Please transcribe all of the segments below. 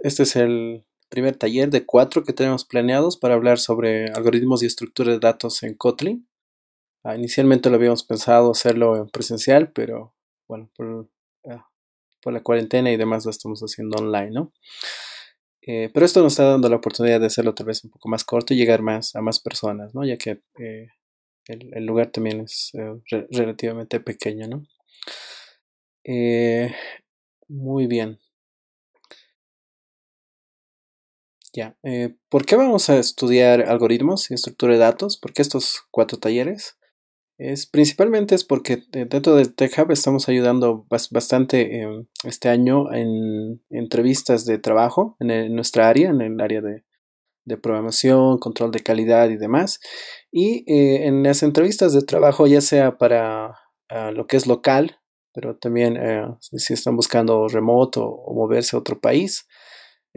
Este es el primer taller de cuatro que tenemos planeados para hablar sobre algoritmos y estructura de datos en Kotlin. Ah, inicialmente lo habíamos pensado hacerlo en presencial, pero bueno, por, ah, la cuarentena y demás lo estamos haciendo online, ¿no? Eh, pero esto nos está dando la oportunidad de hacerlo tal vez un poco más corto y llegar más a más personas, ¿no? Ya que eh, el, lugar también es eh, relativamente pequeño, ¿no? muy bien. Ya, eh, ¿por qué vamos a estudiar algoritmos y estructura de datos? ¿Por qué estos cuatro talleres? Es, principalmente es porque eh, dentro de Tech Hub estamos ayudando bastante em, este año en entrevistas de trabajo en, nuestra área, en el área de, programación, control de calidad y demás. Y eh, en las entrevistas de trabajo, ya sea para ah, lo que es local, pero también si están buscando remoto o moverse a otro país,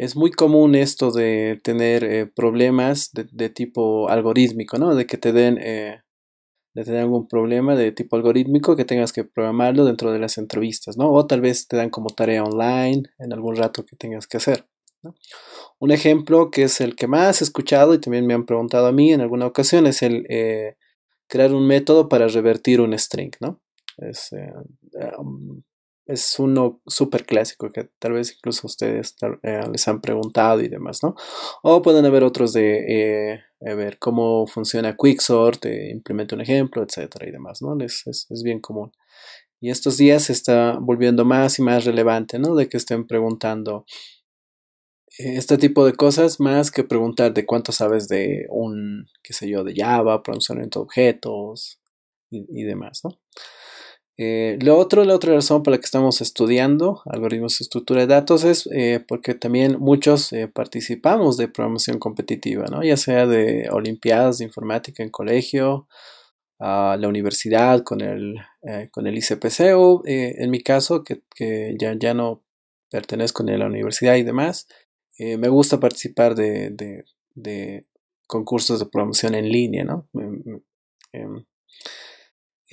es muy común esto de tener eh, problemas de, tipo algorítmico, ¿no? De que te den, eh, de tener algún problema de tipo algorítmico que tengas que programarlo dentro de las entrevistas, ¿no? O tal vez te dan como tarea online en algún rato que tengas que hacer. Un ejemplo que es el que más he escuchado y también me han preguntado a mí en alguna ocasión es el eh, crear un método para revertir un string, ¿no? Es, um, es uno súper clásico que tal vez incluso ustedes eh, les han preguntado y demás, ¿no? O pueden haber otros de eh, ver cómo funciona Quicksort, eh, un ejemplo, etcétera y demás, ¿no? Es, es, es, bien común. Y estos días se está volviendo más y más relevante, ¿no? De que estén preguntando eh, este tipo de cosas más que preguntar de cuánto sabes de un, qué sé yo, de Java, pronunciamiento de objetos y, y demás, ¿no? Eh, otro, la otra razón por la que estamos estudiando algoritmos de estructura de datos es eh, porque también muchos eh, participamos de programación competitiva, ¿no? ya sea de Olimpiadas de Informática en colegio, a la universidad con el, con el ICPC o en mi caso que, ya, ya no pertenezco ni a la universidad y demás, me gusta participar de, de, concursos de programación en línea. ¿no? Mm, mm, em,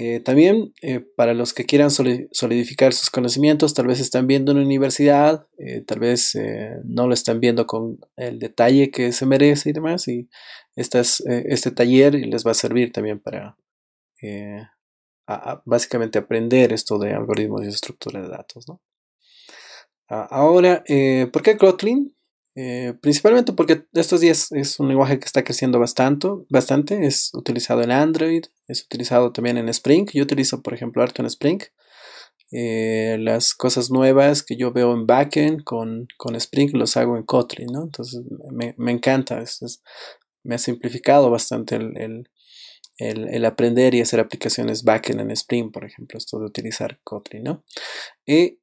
eh, también eh, para los que quieran solidificar sus conocimientos, tal vez están viendo una universidad, eh, tal vez no lo están viendo con el detalle que se merece y demás, y este taller les va a servir también para básicamente aprender esto de algoritmos y estructura de datos. Ahora, ¿por qué Kotlin? Eh, principalmente porque estos días es un lenguaje que está creciendo bastante, bastante. Es utilizado en Android, es utilizado también en Spring. Yo utilizo, por ejemplo, harto en Spring. Eh, las cosas nuevas que yo veo en backend con, con Spring los hago en Kotlin, Entonces me, me encanta, me ha simplificado bastante el, el, el, aprender y hacer aplicaciones backend en Spring, por ejemplo, esto de utilizar Kotlin, ¿no? Y,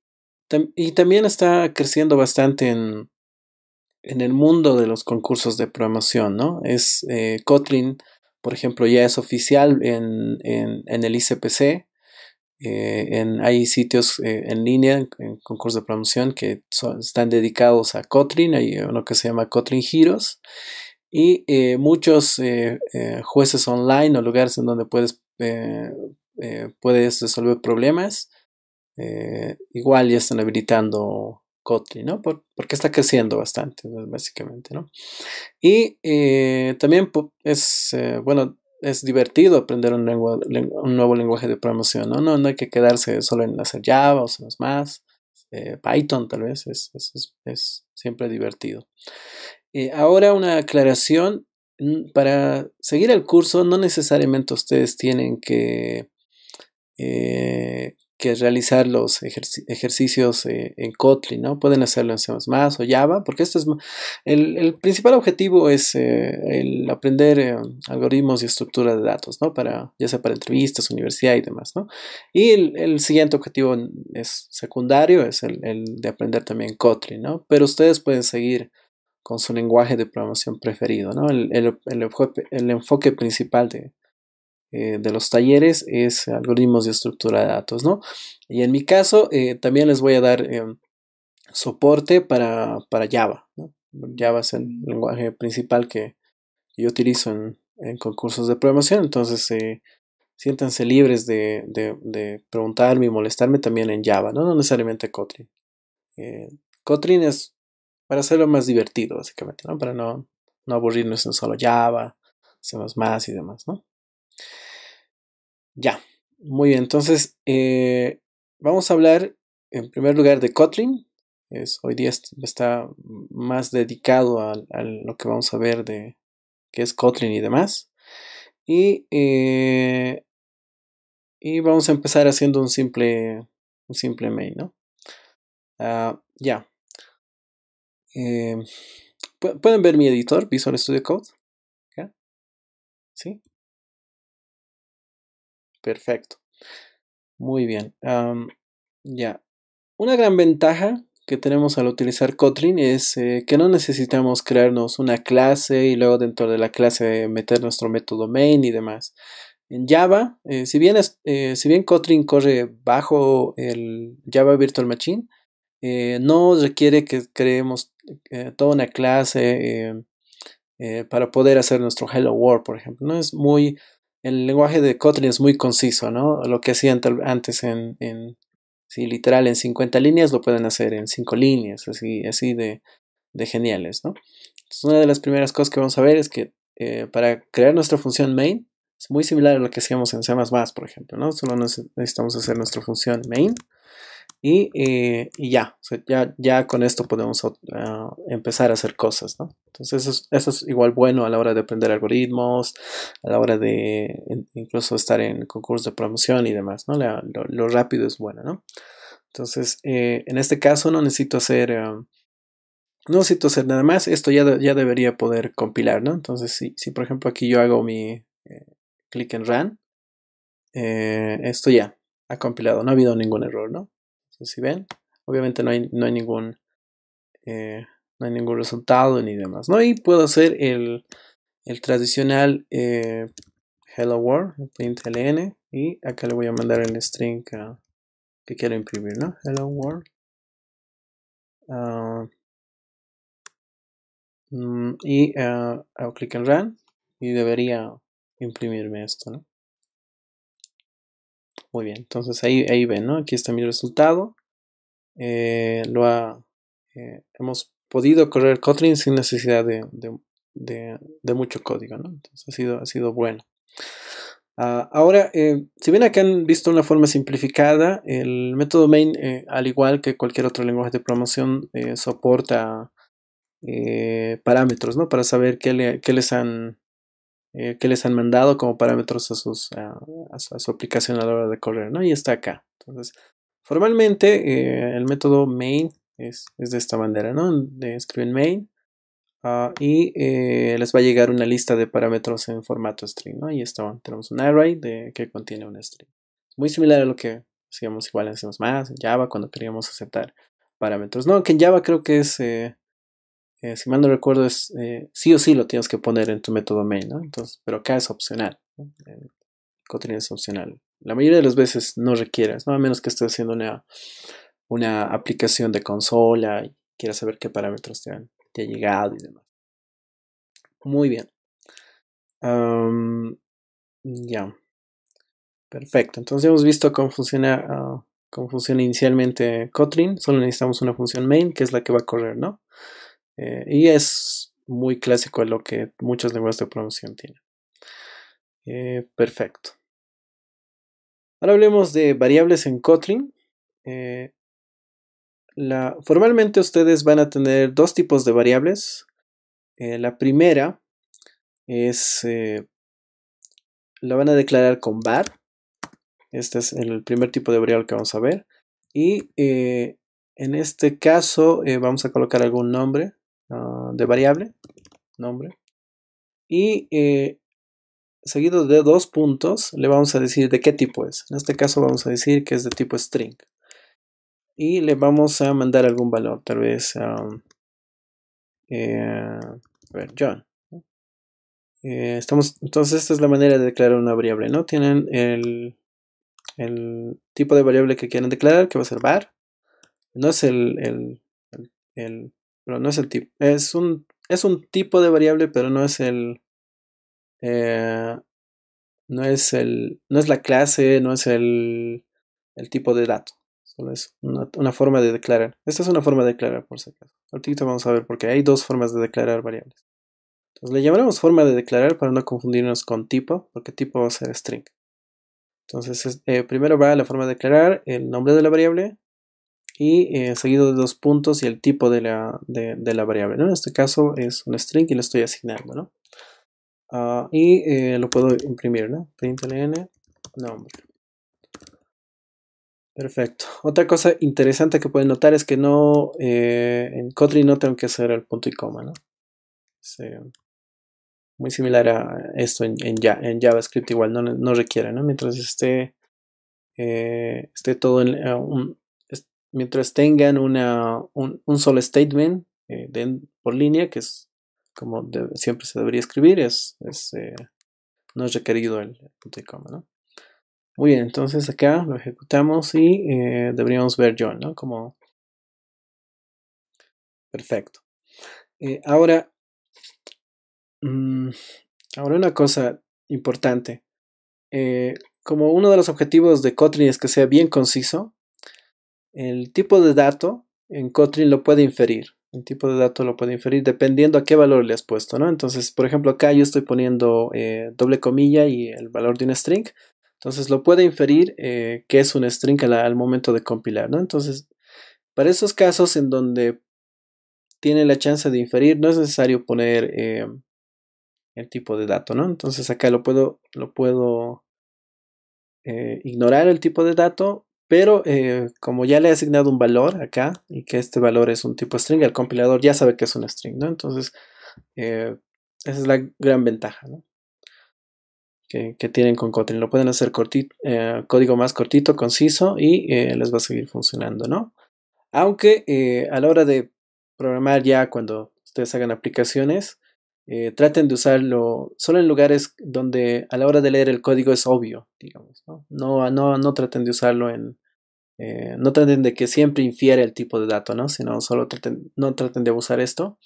y también está creciendo bastante en, en el mundo de los concursos de programación, ¿no? Es eh, Kotlin, por ejemplo, ya es oficial en, en, el ICPC. Eh, en, hay sitios eh, en línea, en concursos de promoción, que están dedicados a Kotlin. Hay uno que se llama Kotlin Heroes, Y eh, muchos jueces online o lugares en donde puedes, puedes resolver problemas, igual ya están habilitando Kotlin, ¿no? porque está creciendo bastante, básicamente, ¿no? Y eh, también es, eh, bueno, es divertido aprender un, nuevo lenguaje de promoción, ¿no? ¿no? hay que quedarse solo en hacer Java o más más eh, Python tal vez, es, siempre divertido. ahora una aclaración, mm, para seguir el curso no necesariamente ustedes tienen que que realizar los ejercicios eh, en Kotlin, ¿no? Pueden hacerlo en C++ o Java, porque esto es el, principal objetivo es eh, el aprender eh, algoritmos y estructura de datos, ¿no? Para, ya sea para entrevistas, universidad y demás, ¿no? Y el, siguiente objetivo es secundario, es el, el, de aprender también Kotlin, ¿no? Pero ustedes pueden seguir con su lenguaje de programación preferido, ¿no? El, el enfoque principal de, eh, de los talleres es algoritmos de estructura de datos, ¿no? Y en mi caso, eh, también les voy a dar eh, soporte para, para Java. ¿no? Java es el lenguaje principal que yo utilizo en, en concursos de programación, entonces siéntanse libres de, de, preguntarme y molestarme también en Java, no, no necesariamente Kotlin. Kotlin es para hacerlo más divertido, básicamente, ¿no? Para no, no aburrirnos en solo Java, más y demás, ¿no? Ya, muy bien. Entonces, eh, vamos a hablar en primer lugar de Kotlin. Es, hoy día está más dedicado a, lo que vamos a ver de qué es Kotlin y demás. Y, eh, y vamos a empezar haciendo un simple, un simple main, ¿no? Ah, ya. Eh, pueden ver mi editor, Visual Studio Code. ¿Sí? Perfecto. Muy bien. ya. Una gran ventaja que tenemos al utilizar Kotlin es eh, que no necesitamos crearnos una clase y luego dentro de la clase meter nuestro método main y demás. En Java, eh, si, bien eh, si bien Kotlin corre bajo el Java Virtual Machine, no requiere que creemos toda una clase para poder hacer nuestro Hello World, por ejemplo. No es muy el lenguaje de Kotlin es muy conciso, ¿no? Lo que hacían antes en, sí, literal en 50 líneas lo pueden hacer en 5 líneas, así, así de, de geniales, ¿no? Entonces, una de las primeras cosas que vamos a ver es que eh, para crear nuestra función main, es muy similar a lo que hacíamos en C++, por ejemplo, ¿no? Solo necesitamos hacer nuestra función main eh, y, ya, ya, ya con esto podemos ah, empezar a hacer cosas, ¿no? Entonces eso es, igual bueno a la hora de aprender algoritmos, a la hora de incluso estar en concursos de promoción y demás, ¿no? lo, rápido es bueno, ¿no? Entonces, eh, en este caso no necesito hacer... Ah, no necesito hacer nada más, esto ya, ya debería poder compilar, ¿no? Entonces, si, si por ejemplo aquí yo hago mi eh, click en run, esto ya ha compilado, no ha habido ningún error, ¿no? si ven, obviamente no hay, no hay ningún... Eh, no hay ningún resultado ni demás, ¿no? Y puedo hacer el, el tradicional eh, hello world, println y acá le voy a mandar el string que, quiero imprimir, ¿no? Hello world. Ah, mm, y ah, hago clic en run y debería imprimirme esto, ¿no? Muy bien, entonces ahí, ahí ven, ¿no? Aquí está mi resultado. Eh, lo ha, eh, hemos podido correr Kotlin sin necesidad de, mucho código, ¿no? Entonces ha sido, ha sido bueno. Ah, ahora, eh, si bien acá han visto una forma simplificada, el método main, al igual que cualquier otro lenguaje de promoción, soporta parámetros, ¿no? Para saber qué, qué les han eh, que les han mandado como parámetros a, sus, a, su, aplicación a la hora de correr, ¿no? Y está acá. Entonces, formalmente eh, el método main es, es, de esta manera, ¿no? de Escriben main ah, y eh, les va a llegar una lista de parámetros en formato string, ¿no? Y está, tenemos un array de, que contiene un string. Muy similar a lo que hacíamos igual hacíamos más en Java cuando queríamos aceptar parámetros. No, que en Java creo que es eh, si mal no recuerdo, es eh, sí o sí lo tienes que poner en tu método main ¿no? Entonces, pero acá es opcional. ¿no? es opcional. La mayoría de las veces no requieres, ¿no? A menos que estés haciendo una, una aplicación de consola y quieras saber qué parámetros te han, llegado y demás. Muy bien. ya. Perfecto. Entonces hemos visto cómo funciona, ah, cómo funciona inicialmente Kotlin. Solo necesitamos una función main, que es la que va a correr, ¿no? Eh, y es muy clásico lo que muchos lenguas de pronunciación tienen. Eh, perfecto. Ahora hablemos de variables en Kotlin. Eh, formalmente ustedes van a tener dos tipos de variables. la primera es la van a declarar con var. Este es el primer tipo de variable que vamos a ver. Y en este caso vamos a colocar algún nombre. Ah, de variable, nombre, y eh, seguido de dos puntos le vamos a decir de qué tipo es. En este caso vamos a decir que es de tipo string. Y le vamos a mandar algún valor, tal vez eh, John. Eh, estamos, entonces esta es la manera de declarar una variable, ¿no? Tienen el, tipo de variable que quieren declarar, que va a ser var. No es el, el pero no es el tipo. Es un, es un tipo de variable, pero no es el. Eh, no es el. No es la clase, no es el, el tipo de dato. Solo es una, forma de declarar. Esta es una forma de declarar, por si acaso. Ahorita vamos a ver, porque hay dos formas de declarar variables. Entonces le llamaremos forma de declarar para no confundirnos con tipo, porque tipo va a ser string. Entonces eh, primero va la forma de declarar el nombre de la variable, y eh, seguido de dos puntos y el tipo de la, de, la, variable, ¿no? En este caso es un string y lo estoy asignando, ¿no? Ah, y eh, lo puedo imprimir, ¿no? Println nombre. Perfecto. Otra cosa interesante que pueden notar es que no eh, en Kotlin no tengo que hacer el punto y coma, ¿no? Muy similar a esto en, en, JavaScript igual, no, no, requiere, ¿no? Mientras esté, eh, esté todo en, un, mientras tengan una, un, solo statement eh, por línea, que es como siempre se debería escribir, es, eh, no es requerido el punto y coma, ¿no? Muy bien, entonces acá lo ejecutamos y eh, deberíamos ver John, ¿no? Como... Perfecto. ahora, mm, ahora una cosa importante. como uno de los objetivos de Kotlin es que sea bien conciso, el tipo de dato en Kotlin lo puede inferir. El tipo de dato lo puede inferir dependiendo a qué valor le has puesto, ¿no? Entonces, por ejemplo, acá yo estoy poniendo eh, doble comilla y el valor de un string. Entonces lo puede inferir eh, que es un string al, momento de compilar, ¿no? Entonces, para esos casos en donde tiene la chance de inferir, no es necesario poner eh, el tipo de dato, ¿no? Entonces acá lo puedo, lo puedo ignorar el tipo de dato pero eh, como ya le he asignado un valor acá y que este valor es un tipo string, el compilador ya sabe que es un string, ¿no? Entonces, eh, esa es la gran ventaja, que, tienen con Kotlin. Lo pueden hacer eh, código más cortito, conciso y les va a seguir funcionando, ¿no? Aunque a la hora de programar ya cuando ustedes hagan aplicaciones, eh, traten de usarlo solo en lugares donde a la hora de leer el código es obvio, digamos. No, no, no, traten de usarlo en... Eh, no traten de que siempre infiere el tipo de dato, ¿no? Sino solo traten, no traten de usar esto.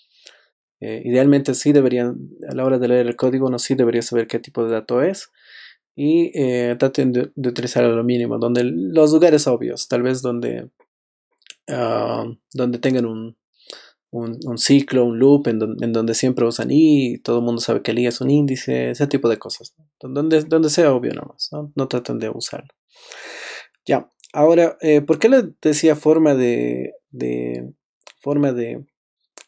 Eh, idealmente sí deberían, a la hora de leer el código, uno sí debería saber qué tipo de dato es. Y traten de, utilizarlo a lo mínimo, donde los lugares obvios, tal vez donde, ah, donde tengan un, un, ciclo, un loop en, donde siempre usan i, todo el mundo sabe que el i es un índice, ese tipo de cosas. Donde, donde sea obvio nomás, ¿no? no traten de usarlo. Ya, ahora, eh, ¿por qué les decía forma de, de forma de,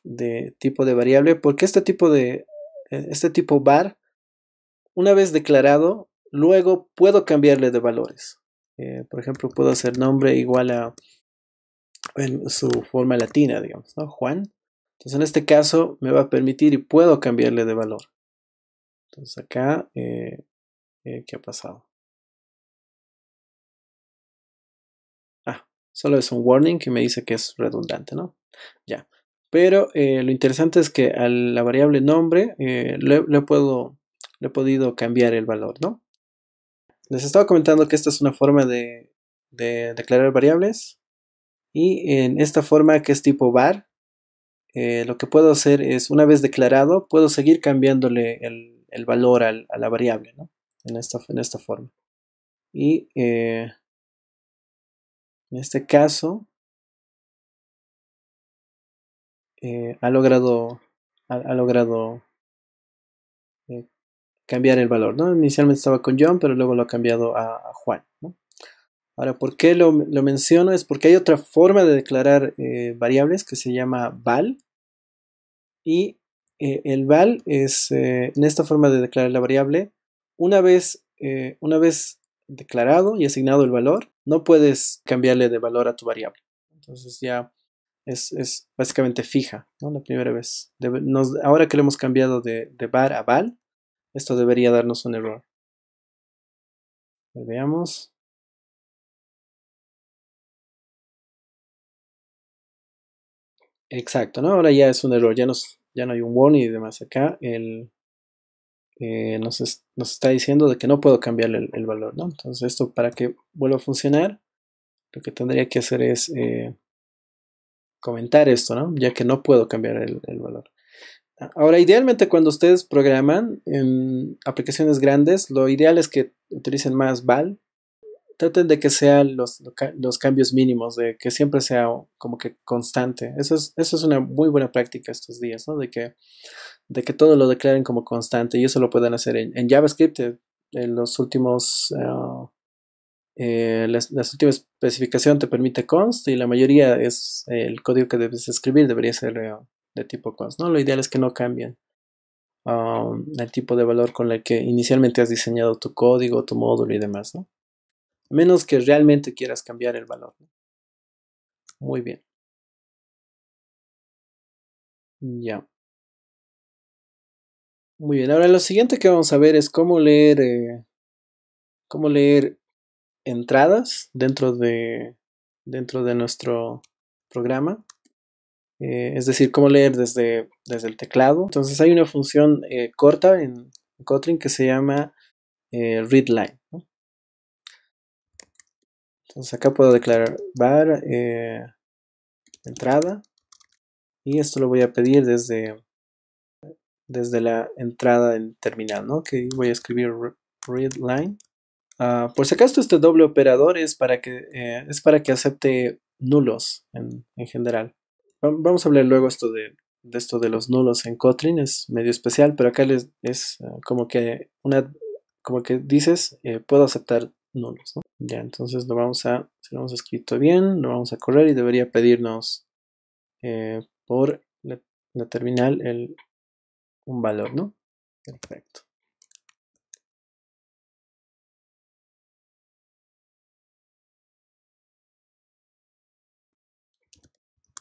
de tipo de variable? Porque este tipo de, e, este tipo var, una vez declarado, luego puedo cambiarle de valores. Eh, por ejemplo, puedo hacer nombre igual a en su forma latina, digamos, ¿no? Juan. Entonces en este caso me va a permitir y puedo cambiarle de valor. Entonces acá, eh, eh, ¿qué ha pasado? Ah, solo es un warning que me dice que es redundante, ¿no? Ya. Pero eh, lo interesante es que a la variable nombre le, puedo, le he podido cambiar el valor, ¿no? Les estaba comentando que esta es una forma de declarar variables y en esta forma que es tipo var, eh, lo que puedo hacer es, una vez declarado, puedo seguir cambiándole el, valor a la variable, ¿no? En esta, en esta forma. Y eh, en este caso, eh, ha logrado, ha, cambiar el valor, ¿no? Inicialmente estaba con John, pero luego lo ha cambiado a, a Juan, ¿no? Ahora, ¿por qué lo, menciono? Es porque hay otra forma de declarar eh, variables que se llama val. Y eh, el val es, eh, en esta forma de declarar la variable, una vez, una vez declarado y asignado el valor, no puedes cambiarle de valor a tu variable. Entonces ya es, es básicamente fija, ¿no? La primera vez. ahora que lo hemos cambiado de, de var a val, esto debería darnos un error. Veamos. Exacto, ¿no? Ahora ya es un error, ya, nos, ya no hay un warning y demás. Acá el, eh, nos, nos, está diciendo de que no puedo cambiar el, valor, ¿no? Entonces esto para que vuelva a funcionar, lo que tendría que hacer es eh, comentar esto, ¿no? Ya que no puedo cambiar el, el valor. Ahora, idealmente cuando ustedes programan en aplicaciones grandes, lo ideal es que utilicen más val traten de que sean los, cambios mínimos, de que siempre sea como que constante. Eso es, una muy buena práctica estos días, ¿no? De que, todo lo declaren como constante y eso lo pueden hacer en, JavaScript. Eh, en los últimos, eh, eh las, especificación te permite const y la mayoría es el código que debes escribir debería ser eh, de tipo const, ¿no? Lo ideal es que no cambien. Um, el tipo de valor con el que inicialmente has diseñado tu código, tu módulo y demás, ¿no? menos que realmente quieras cambiar el valor. Muy bien. Ya. Muy bien, ahora lo siguiente que vamos a ver es cómo leer, eh, cómo leer entradas dentro de, dentro de nuestro programa. Eh, es decir, cómo leer desde, desde el teclado. Entonces hay una función eh, corta en Kotlin que se llama readline. Entonces acá puedo declarar var eh, entrada y esto lo voy a pedir desde, desde la entrada del terminal, ¿no? Que voy a escribir readline. line. Ah, por si acaso este doble operador es para que, eh, es para que acepte nulos en, general. Vamos a hablar luego esto de, esto de los nulos en Kotlin, es medio especial, pero acá les, es eh, como que una como que dices, puedo aceptar nulos, ¿no? Ya, entonces lo vamos a, si lo hemos escrito bien, lo vamos a correr y debería pedirnos eh, por la, terminal el, un valor, ¿no? Perfecto.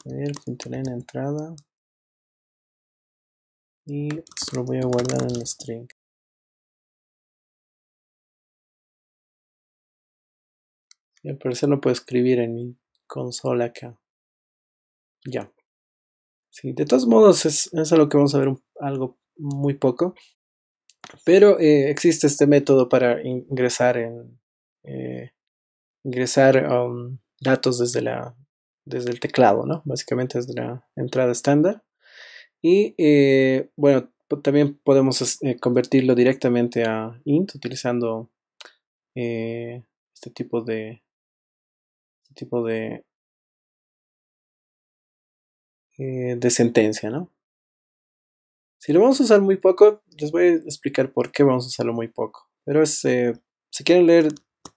el en entrada y se lo voy a guardar en el string Al parecer no puedo escribir en mi consola acá. Ya. Sí, de todos modos es, es algo que vamos a ver algo muy poco. Pero eh, existe este método para ingresar en eh, ingresar um, datos desde la desde el teclado, ¿no? Básicamente desde la entrada estándar. Y eh, bueno, también podemos convertirlo directamente a int utilizando este tipo de este tipo de, eh, de sentencia, ¿no? Si lo vamos a usar muy poco, les voy a explicar por qué vamos a usarlo muy poco. Pero es, eh, si quieren leer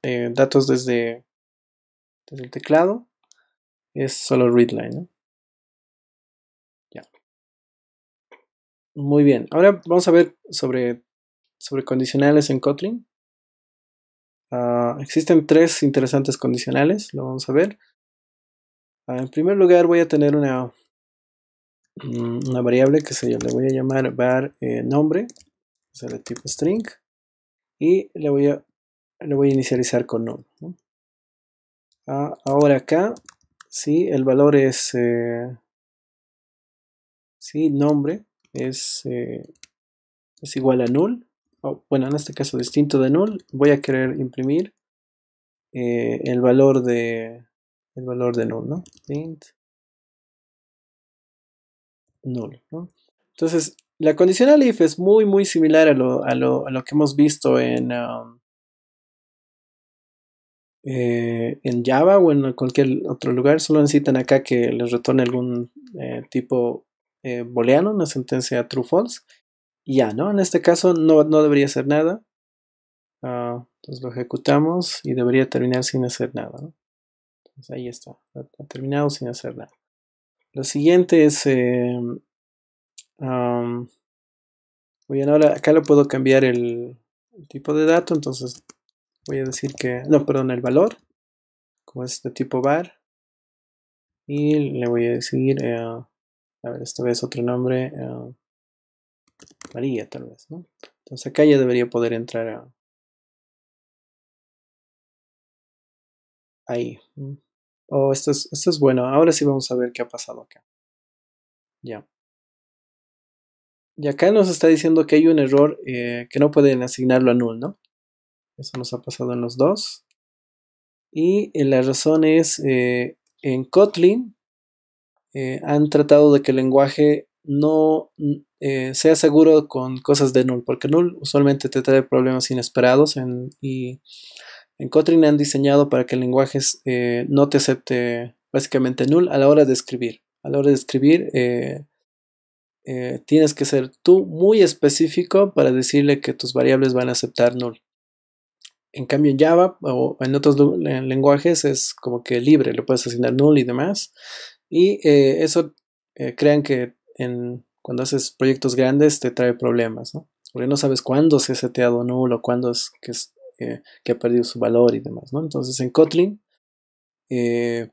eh, datos desde, desde el teclado, es solo readline, ¿no? Muy bien, ahora vamos a ver sobre, sobre condicionales en Kotlin. Ah, existen tres interesantes condicionales, lo vamos a ver. Ah, en primer lugar voy a tener una, mm, una variable que se, le voy a llamar var eh, nombre, sea, de tipo string, y le voy a, le voy a inicializar con null. ¿no? Ah, ahora acá, si el valor es, eh, si nombre es, eh, es igual a null, bueno, en este caso distinto de null, voy a querer imprimir eh, el valor de el valor de null, ¿no? Int null, ¿no? Entonces, la condicional if es muy, muy similar a lo, a lo, a lo que hemos visto en, um, eh, en Java o en cualquier otro lugar. Solo necesitan acá que les retorne algún eh, tipo booleano, una sentencia true-false, ya, ¿no? En este caso no, no debería hacer nada. Ah, entonces lo ejecutamos y debería terminar sin hacer nada. Entonces ahí está, ha terminado sin hacer nada. Lo siguiente es... Eh, um, acá lo puedo cambiar el, tipo de dato, entonces voy a decir que... No, perdón, el valor, como es de tipo var. Y le voy a decir... Eh, a ver, esta vez otro nombre. Eh, María, tal vez, ¿no? Entonces acá ya debería poder entrar a... Ahí. Oh, esto es, esto es bueno. Ahora sí vamos a ver qué ha pasado acá. Ya. Y acá nos está diciendo que hay un error eh, que no pueden asignarlo a null, ¿no? Eso nos ha pasado en los dos. Y eh, la razón es, eh, en Kotlin han tratado de que el lenguaje no mm, eh, sea seguro con cosas de null, porque null usualmente te trae problemas inesperados en, y en Kotlin han diseñado para que el lenguaje eh, no te acepte básicamente null a la hora de escribir. A la hora de escribir eh, eh, tienes que ser tú muy específico para decirle que tus variables van a aceptar null. En cambio en Java o en otros lenguajes es como que libre, le puedes asignar null y demás. Y eso crean que cuando haces proyectos grandes te trae problemas, ¿no? Porque no sabes cuándo se ha seteado nulo, cuándo es que, eh, ha perdido su valor y demás, ¿no? Entonces en Kotlin, eh,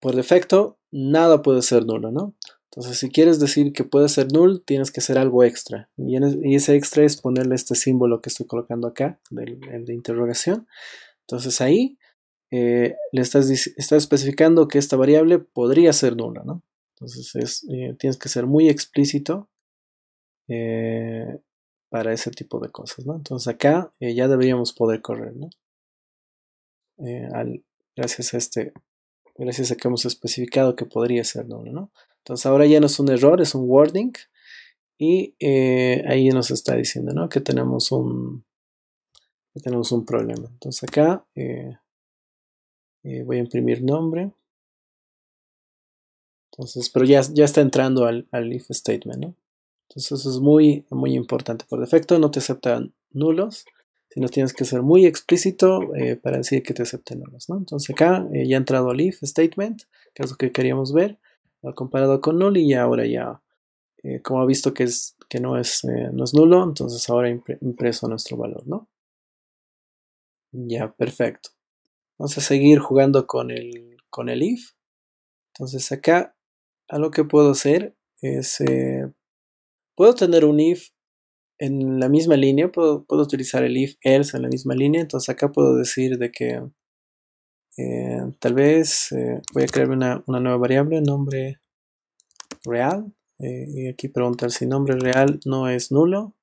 por defecto, nada puede ser nulo, ¿no? Entonces, si quieres decir que puede ser null, tienes que hacer algo extra. Y, ese extra es ponerle este símbolo que estoy colocando acá, el de interrogación. Entonces ahí eh, le estás, estás, especificando que esta variable podría ser nula, ¿no? Entonces eh, tienes que ser muy explícito eh, para ese tipo de cosas, Entonces acá eh, ya deberíamos poder correr, al, gracias a este, gracias a que hemos especificado que podría ser nulo. ¿no? Entonces ahora ya no es un error, es un warning y ahí nos está diciendo, Que tenemos un, que tenemos un problema. Entonces acá voy a imprimir nombre. Entonces, pero ya, ya está entrando al, if statement, ¿no? Entonces eso es muy, muy importante. Por defecto no te aceptan nulos, si no tienes que ser muy explícito eh, para decir que te acepten nulos, ¿no? Entonces acá eh, ya ha entrado al if statement, que es lo que queríamos ver, lo comparado con null y ahora ya, eh, como ha visto que, es, que no, es, no es nulo, entonces ahora impreso nuestro valor, ¿no? Ya, perfecto. Vamos a seguir jugando con el, con el if. Entonces acá algo que puedo hacer es, eh, puedo tener un if en la misma línea, puedo, utilizar el if else en la misma línea, entonces acá puedo decir de que eh, tal vez eh, voy a crear una, nueva variable, nombre real, y aquí preguntar si nombre real no es nulo,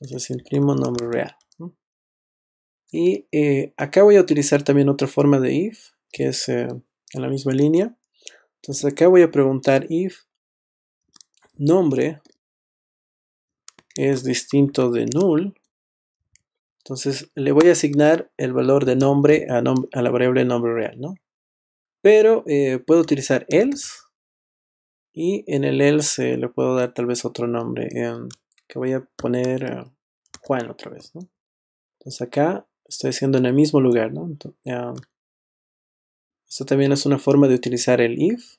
entonces imprimo nombre real. Y acá voy a utilizar también otra forma de if, que es en la misma línea, entonces acá voy a preguntar if nombre es distinto de null. Entonces le voy a asignar el valor de nombre a, la variable nombre real, ¿no? Pero eh, puedo utilizar else y en el else eh, le puedo dar tal vez otro nombre em, que voy a poner Juan otra vez, ¿no? Entonces acá estoy haciendo en el mismo lugar, ¿no? Em, esto también es una forma de utilizar el if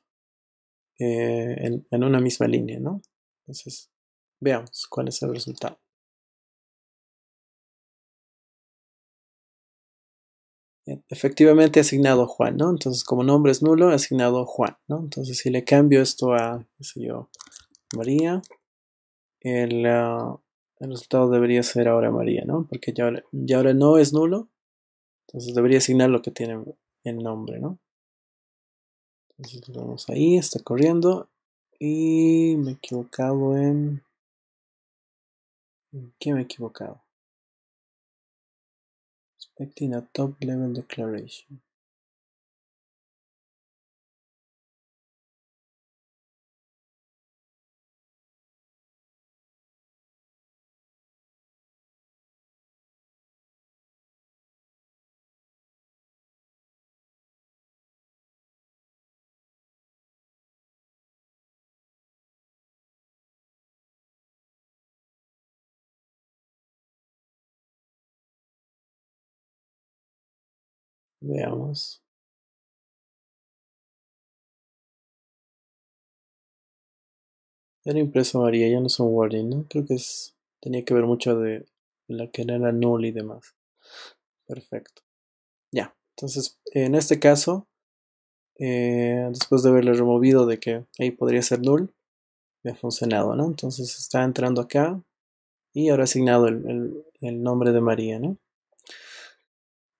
eh, en, una misma línea, ¿no? Entonces, veamos cuál es el resultado. efectivamente he asignado Juan, ¿no? Entonces, como nombre es nulo, he asignado Juan, ¿no? Entonces, si le cambio esto a, qué sé yo, María, el, ah, resultado debería ser ahora María, ¿no? Porque ya ya ahora no es nulo, entonces debería asignar lo que tiene el nombre, ¿no? vamos ahí, está corriendo. Y me he equivocado en... ¿En qué me he equivocado? Expecting a top level declaration. Veamos. Era impreso María, ya no es un wording, ¿no? Creo que es, tenía que ver mucho de la que era null y demás. Perfecto. Ya, entonces en este caso, eh, después de haberle removido de que ahí podría ser null, me ha funcionado, ¿no? Entonces está entrando acá y ahora asignado el nombre de María, ¿no?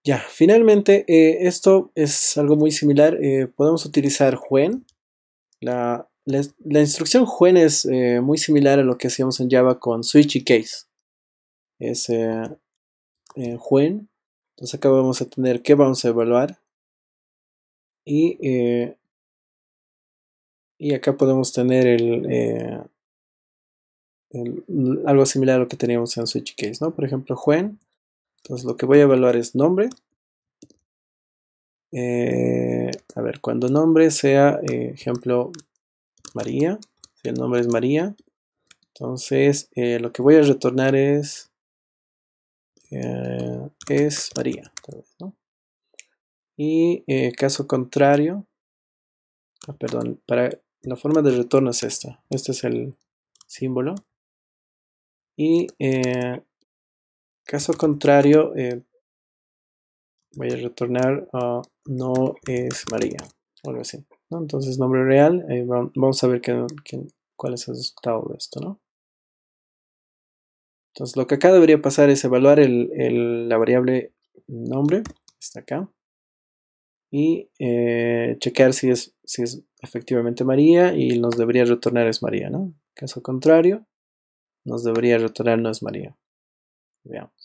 Ya, finalmente, eh, esto es algo muy similar. Eh, podemos utilizar when. La, la, instrucción when es eh, muy similar a lo que hacíamos en Java con switch y case. Es when. Entonces acá vamos a tener que vamos a evaluar. Y, y acá podemos tener el, algo similar a lo que teníamos en switch case, ¿no? Por ejemplo, when entonces lo que voy a evaluar es nombre. Eh, a ver, cuando nombre sea, eh, ejemplo, María. Si el nombre es María. Entonces eh, lo que voy a retornar es, es María. Y caso contrario, ah, perdón, para la forma de retorno es esta. Este es el símbolo. Y Caso contrario, eh, voy a retornar a no es María, algo así. Entonces, nombre real, eh, vamos a ver qué, cuál es el resultado de esto, ¿no? Entonces, lo que acá debería pasar es evaluar la variable nombre, está acá, y eh, chequear si es, si es efectivamente María y nos debería retornar es María, ¿no? Caso contrario, nos debería retornar no es María. Veamos.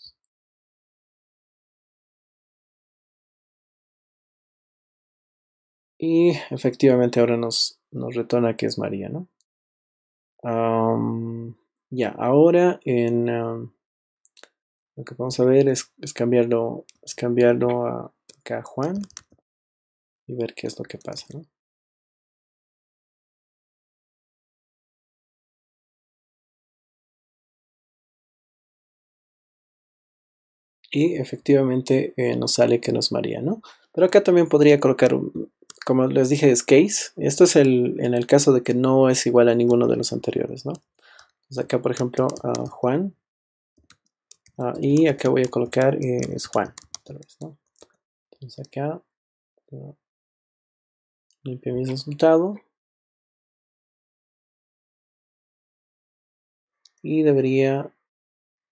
Y efectivamente ahora nos, nos retorna que es María, ¿no? ya, ahora en... lo que vamos a ver es, es cambiarlo, es cambiarlo a, acá Juan y ver qué es lo que pasa, ¿no? Y efectivamente eh, nos sale que no es María, ¿no? Pero acá también podría colocar un como les dije, es case. Esto es el, en el caso de que no es igual a ninguno de los anteriores, ¿no? Entonces acá, por ejemplo, Juan. Ah, y acá voy a colocar eh, es Juan. Entonces acá. mi resultado. Y debería...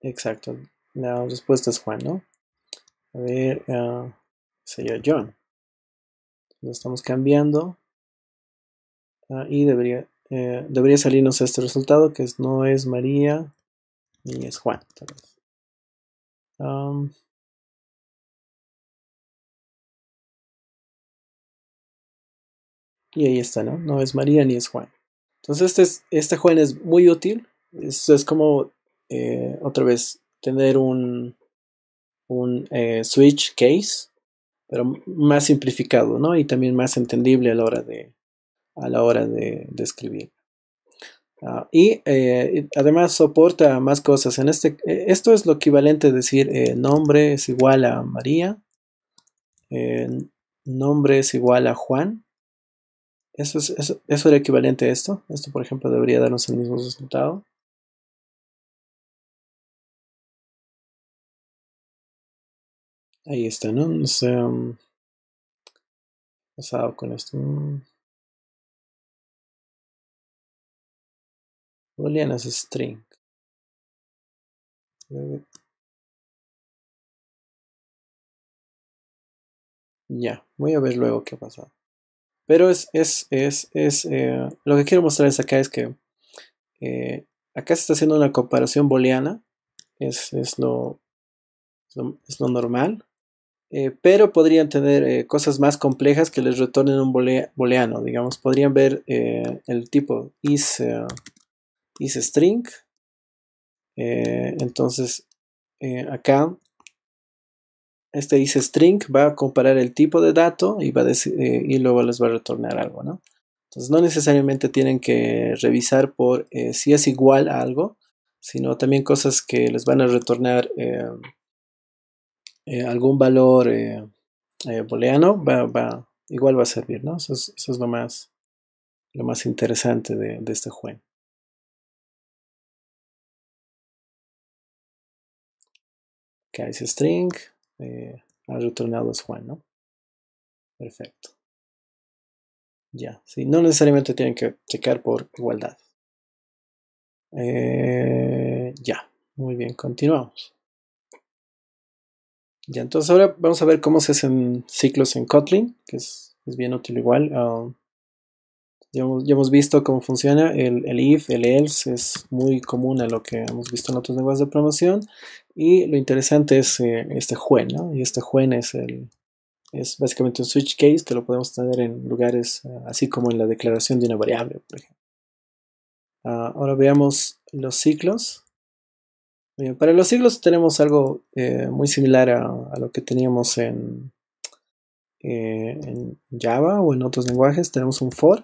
Exacto. La respuesta es Juan, ¿no? A ver, ah, sería John lo estamos cambiando ah, y debería, eh, debería salirnos este resultado que es, no es María ni es Juan. y ahí está, ¿no? No es María ni es Juan. Entonces este, es, este Juan es muy útil. Es, es como, eh, otra vez, tener un, un eh, switch case pero más simplificado, ¿no? Y también más entendible a la hora de, a la hora de, escribir. Ah, eh, y además soporta más cosas. En este, eh, esto es lo equivalente a decir eh, nombre es igual a María, nombre es igual a Juan. Eso, es, eso, eso, era equivalente a esto. Esto, por ejemplo, debería darnos el mismo resultado. Ahí está, ¿no? No sé. Mm, pasado con esto. Mm. Boolean es string. Ya, voy a ver luego qué ha pasado. Pero es, es, es, es eh, lo que quiero mostrarles acá es que eh, acá se está haciendo una comparación booleana. Es, es, lo, es lo normal. Eh, pero podrían tener eh, cosas más complejas que les retornen un booleano, digamos, podrían ver eh, el tipo is, is string, entonces acá este is string va a comparar el tipo de dato y, va y luego les va a retornar algo, ¿no? Entonces no necesariamente tienen que revisar por si es igual a algo, sino también cosas que les van a retornar eh, algún valor eh, eh, booleano, va, va, igual va a servir, ¿no? Eso es, lo, más, lo más interesante de, este juego. string, ha retornado Juan, ¿no? Perfecto. Ya, sí, no necesariamente tienen que checar por igualdad. ya, muy bien, continuamos. Ya, entonces ahora vamos a ver cómo se hacen ciclos en Kotlin, que es, es bien útil igual. Ah, ya, hemos, ya, hemos, visto cómo funciona el, el, if, el else, es muy común a lo que hemos visto en otros lenguajes de promoción. Y lo interesante es eh, este when, ¿no? Y este when es, el, es básicamente un switch case que lo podemos tener en lugares eh, así como en la declaración de una variable, por ejemplo. Ah, ahora veamos los ciclos. Eh, para los siglos tenemos algo eh, muy similar a, lo que teníamos eh, en, Java o en otros lenguajes. Tenemos un for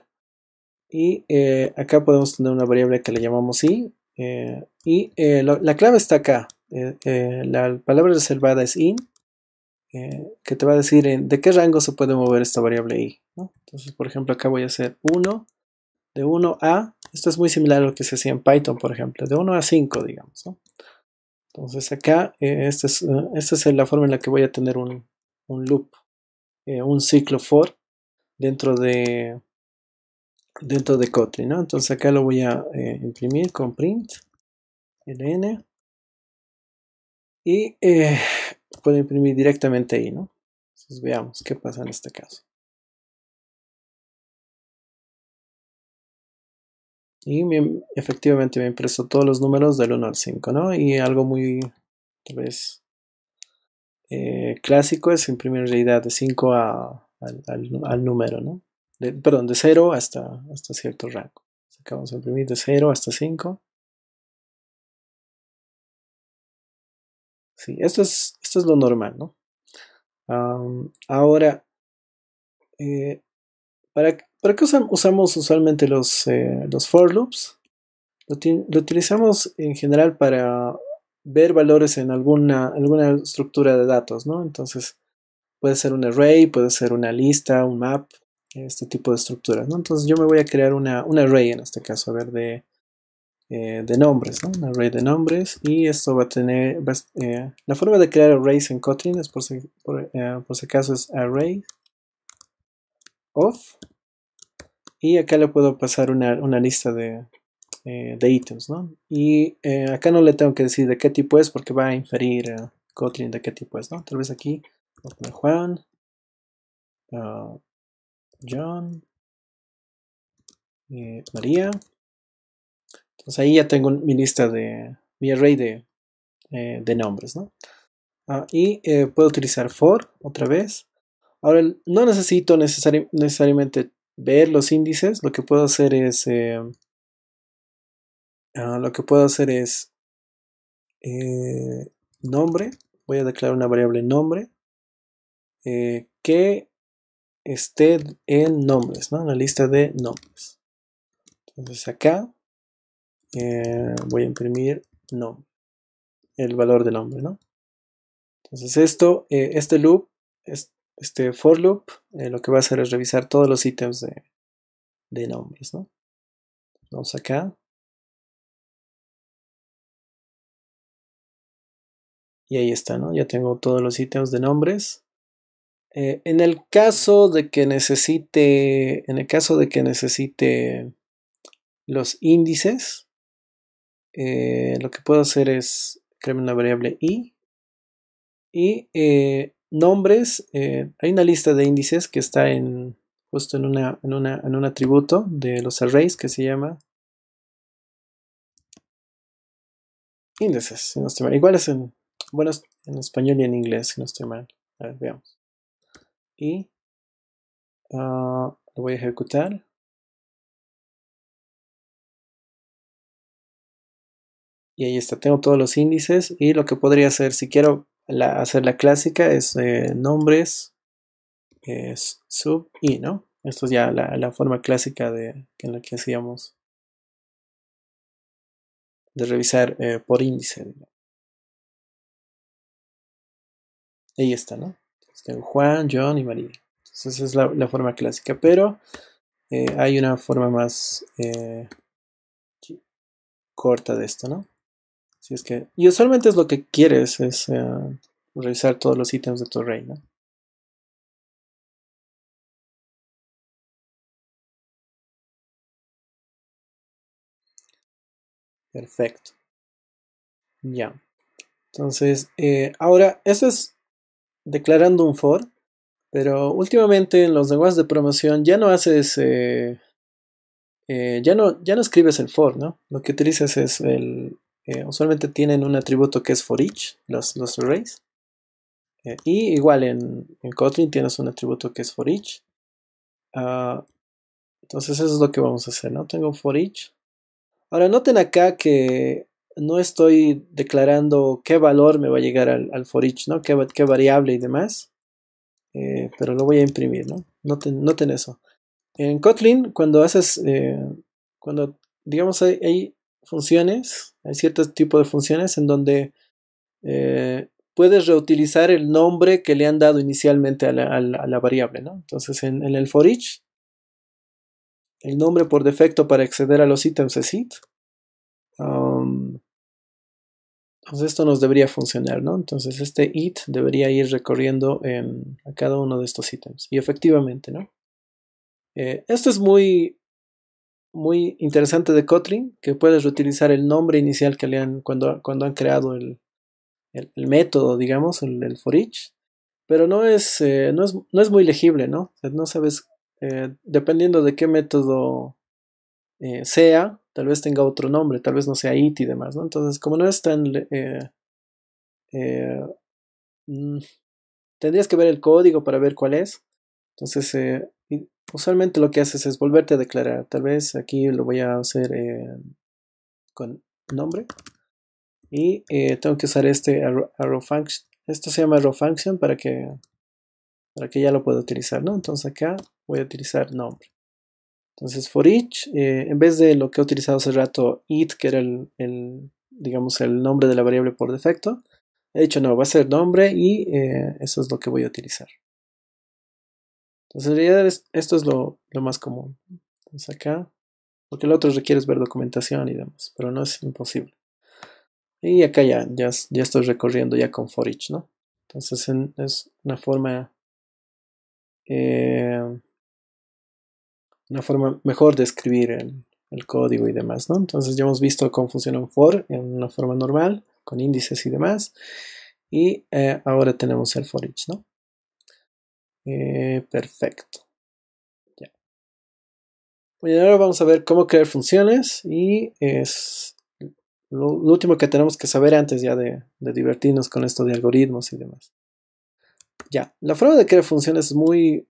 y acá podemos tener una variable que le llamamos i y la clave está acá. la palabra reservada es in que te va a decir de qué rango se puede mover esta variable i. Entonces, por ejemplo, acá voy a hacer 1, de 1 a, esto es muy similar a lo que se hacía en Python, por ejemplo, de 1 a 5, digamos. Entonces acá, eh, este eh, esta, es, la forma en la que voy a tener un, loop, eh, un ciclo for dentro de dentro de Kotlin, ¿no? Entonces acá lo voy a imprimir con print ln y puedo imprimir directamente ahí, ¿no? Entonces veamos qué pasa en este caso. Y efectivamente me impreso todos los números del 1 al 5, ¿no? Y algo muy, tal vez, eh, clásico es imprimir en realidad de 5 al, número, ¿no? perdón, de 0 hasta, cierto rango. vamos a imprimir de 0 hasta 5. Sí, esto es, lo normal, ¿no? ahora, eh, para, ¿Para qué usamos usualmente los, eh, for loops? Lo, utilizamos en general para ver valores en alguna, alguna estructura de datos, ¿no? Entonces, puede ser un array, puede ser una lista, un map, este tipo de estructuras, Entonces, yo me voy a crear una, un array en este caso, a ver, de, eh, nombres, Un array de nombres y esto va a tener... Eh, la forma de crear arrays en Kotlin es por por, por si acaso es array of y acá le puedo pasar una, lista eh, de, ítems, ¿no? Y eh, acá no le tengo que decir de qué tipo es porque va a inferir Kotlin eh, de qué tipo es, ¿no? Tal vez aquí Juan, ah, John, María. Entonces ahí ya tengo mi lista de, mi array de, nombres, ¿no? Ah, y puedo utilizar for otra vez. Ahora no necesito necesariamente ver los índices, lo que puedo hacer es. Eh, ah, lo que puedo hacer es. Eh, nombre. Voy a declarar una variable nombre. Eh, que esté en nombres, ¿no? En la lista de nombres. Entonces acá voy a imprimir nombre. El valor del nombre, ¿no? Entonces esto, este loop este for loop eh, lo que va a hacer es revisar todos los ítems de, de nombres, ¿no? Vamos acá. Y ahí está, ¿no? Ya tengo todos los ítems de nombres. Eh, en el caso de que necesite, en el caso de que necesite los índices, eh, lo que puedo hacer es crearme una variable i y nombres, eh, hay una lista de índices que está en, justo en, una, en, una, en un atributo de los arrays que se llama índices, si no estoy mal. Igual es en, bueno, en español y en inglés, si no estoy mal. A ver, veamos. Y ah, lo voy a ejecutar. Y ahí está, tengo todos los índices y lo que podría hacer, si quiero la, hacer la clásica es eh, nombres, es sub y, ¿no? Esto es ya la, forma clásica de, en la que hacíamos de revisar eh, por índice. Ahí está, ¿no? Están Juan, John y María. Entonces esa es la, forma clásica, pero eh, hay una forma más corta de esto, ¿no? es que, y usualmente es lo que quieres, es eh, revisar todos los ítems de tu reina. Perfecto. Ya. Entonces, eh, ahora, eso es declarando un for, pero últimamente en los lenguajes de promoción ya no haces, eh, ya, no, ya no escribes el for, ¿no? Lo que utilizas es el, eh, usualmente tienen un atributo que es for each, los, los arrays. Eh, y igual en, en, Kotlin tienes un atributo que es for each. Ah, entonces eso es lo que vamos a hacer, ¿no? Tengo un for each. Ahora noten acá que no estoy declarando qué valor me va a llegar al, al for each, ¿no? Qué, qué variable y demás. Eh, pero lo voy a imprimir, ¿no? Noten, noten eso. En Kotlin, cuando haces, cuando, digamos, ahí funciones, hay ciertos tipos de funciones en donde eh, puedes reutilizar el nombre que le han dado inicialmente a la, variable. ¿no? Entonces, en, el for each, el nombre por defecto para acceder a los ítems es it. entonces, um, pues esto nos debería funcionar. ¿no? Entonces, este it debería ir recorriendo en, a cada uno de estos ítems. Y efectivamente, ¿no? Eh, esto es muy muy interesante de Kotlin, que puedes reutilizar el nombre inicial que le han cuando, cuando han creado el, el, método, digamos, el, el, for each, pero no es, eh, no, es, no es muy legible, ¿no? no sabes, eh, dependiendo de qué método eh, sea, tal vez tenga otro nombre, tal vez no sea it y demás, ¿no? Entonces, como no es tan... Mm, tendrías que ver el código para ver cuál es. Entonces, usualmente pues, lo que haces es volverte a declarar. Tal vez aquí lo voy a hacer em, con nombre. Y eh, tengo que usar este arrow, function. Esto se llama arrow function para que, para que ya lo pueda utilizar, ¿no? Entonces acá voy a utilizar nombre. Entonces for each, eh, en vez de lo que he utilizado hace rato, it, que era el, digamos, el nombre de la variable por defecto, he dicho no, va a ser nombre y eh, eso es lo que voy a utilizar. En realidad esto es lo, más común. Entonces acá, porque lo otro requiere ver documentación y demás, pero no es imposible. Y acá ya, ya, ya estoy recorriendo ya con for each, ¿no? Entonces es una forma, eh, una forma mejor de escribir el, código y demás, ¿no? Entonces ya hemos visto cómo funciona un for en una forma normal, con índices y demás. Y eh, ahora tenemos el for each, ¿no? Eh, perfecto. Ya. Bueno, pues ahora vamos a ver cómo crear funciones y es lo, último que tenemos que saber antes ya de, divertirnos con esto de algoritmos y demás. Ya, la forma de crear funciones es muy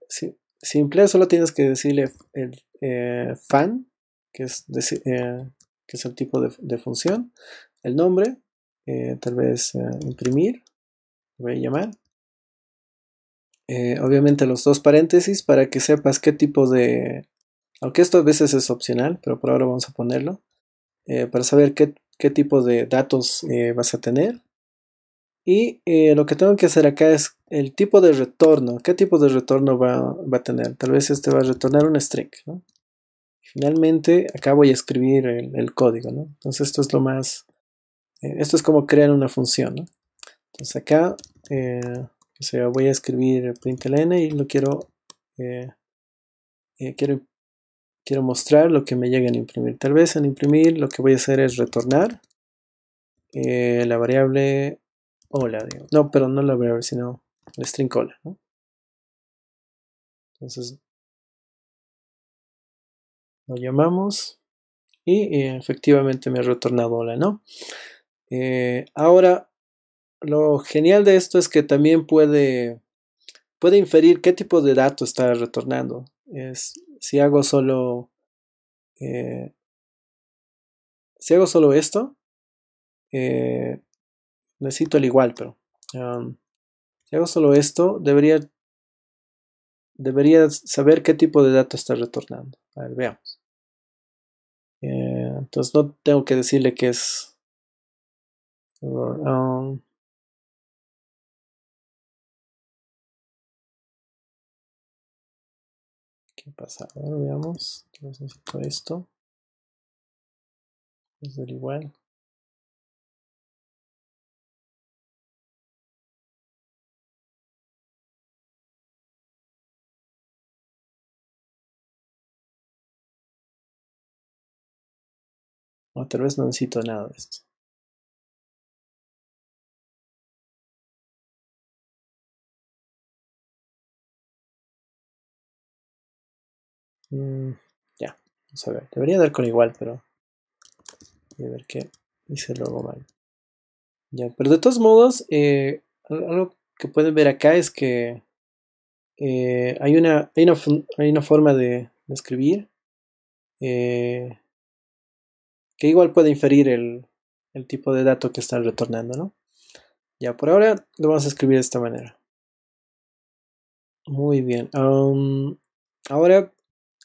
simple, solo tienes que decirle el eh, fan, que es, eh, que es el tipo de, de función, el nombre, tal vez imprimir, voy a llamar, eh, obviamente los dos paréntesis para que sepas qué tipo de... Aunque esto a veces es opcional, pero por ahora vamos a ponerlo. Eh, para saber qué, qué, tipo de datos eh, vas a tener. Y lo que tengo que hacer acá es el tipo de retorno. ¿Qué tipo de retorno va, va a tener? Tal vez este va a retornar un string. Finalmente, acá voy a escribir el, código. ¿no? Entonces esto es lo más... esto es como crear una función. Entonces acá... O sea, voy a escribir println y lo quiero, eh, eh, quiero, quiero mostrar lo que me llega en imprimir. Tal vez en imprimir lo que voy a hacer es retornar eh, la variable hola. No, pero no la variable, sino el string hola. Entonces, lo llamamos y efectivamente me ha retornado hola, ¿no? ahora lo genial de esto es que también puede, puede inferir qué tipo de dato está retornando. Es, si hago solo. Eh, si hago solo esto, eh, necesito el igual, pero. si hago solo esto, debería, debería saber qué tipo de dato está retornando. A ver, veamos. Eh, entonces no tengo que decirle que es. qué pasa. veamos. que necesito esto. Es del igual. otra vez no necesito nada esto. Mm, ya, vamos a ver. Debería dar con igual, pero... Voy a ver qué hice luego mal. Ya, pero de todos modos, eh, algo que pueden ver acá es que eh, hay, una, hay, una, forma de, escribir eh, que igual puede inferir el, el, tipo de dato que están retornando, ¿no? Ya, por ahora lo vamos a escribir de esta manera. Muy bien. ahora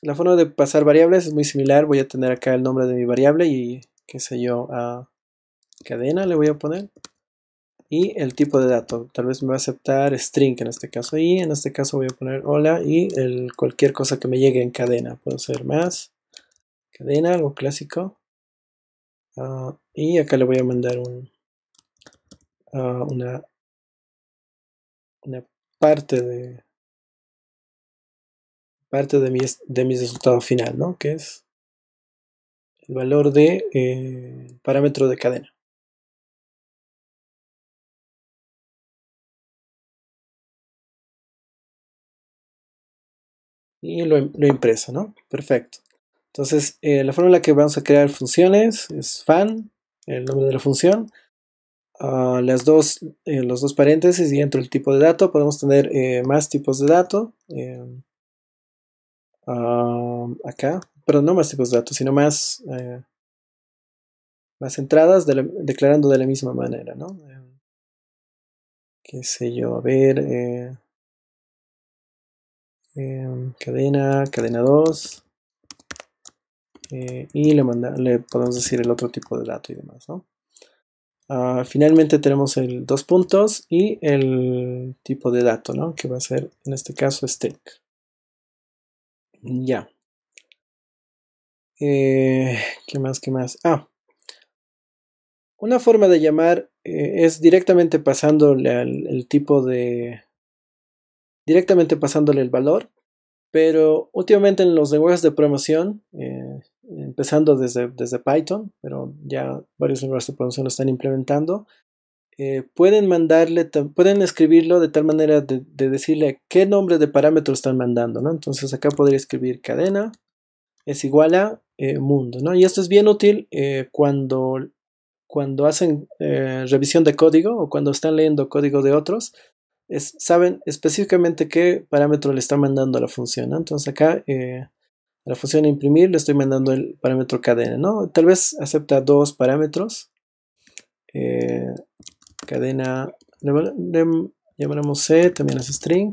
la forma de pasar variables es muy similar. Voy a tener acá el nombre de mi variable y qué sé yo, a cadena le voy a poner. Y el tipo de dato. Tal vez me va a aceptar string en este caso. Y en este caso voy a poner hola y el, cualquier cosa que me llegue en cadena. Puedo ser más. Cadena, algo clásico. Ah, y acá le voy a mandar un, ah, una, una parte de, parte de mi, de mi resultado final, ¿no? Que es el valor de eh, parámetro de cadena. Y lo, lo impreso, ¿no? Perfecto. Entonces, eh, la forma en la que vamos a crear funciones es fan, el nombre de la función, ah, las dos, eh, los dos paréntesis y dentro del tipo de dato podemos tener más tipos de dato acá, pero no más tipos de datos, sino más, eh, más entradas declarando de la misma manera, ¿no? Em, qué sé yo, a ver, eh, em, cadena, cadena 2, eh, y le, podemos decir el otro tipo de dato y demás, ¿no? Ah, finalmente tenemos el dos puntos y el tipo de dato, ¿no? Que va a ser, en este caso, stake. Ya. Eh, ¿Qué más? ¿Qué más? Ah. Una forma de llamar eh, es directamente pasándole al, el tipo de... directamente pasándole el valor, pero últimamente en los lenguajes de promoción, eh, empezando desde, desde Python, pero ya varios lenguajes de promoción lo están implementando, eh, pueden mandarle, pueden escribirlo de tal manera de, decirle qué nombre de parámetro están mandando, ¿no? Entonces acá podría escribir cadena es igual a eh, mundo, ¿no? Y esto es bien útil eh, cuando, cuando hacen revisión de código o cuando están leyendo código de otros, es, saben específicamente qué parámetro le está mandando a la función, Entonces acá a la función imprimir le estoy mandando el parámetro cadena, ¿no? Tal vez acepta dos parámetros cadena, le, llamaremos C, también es string,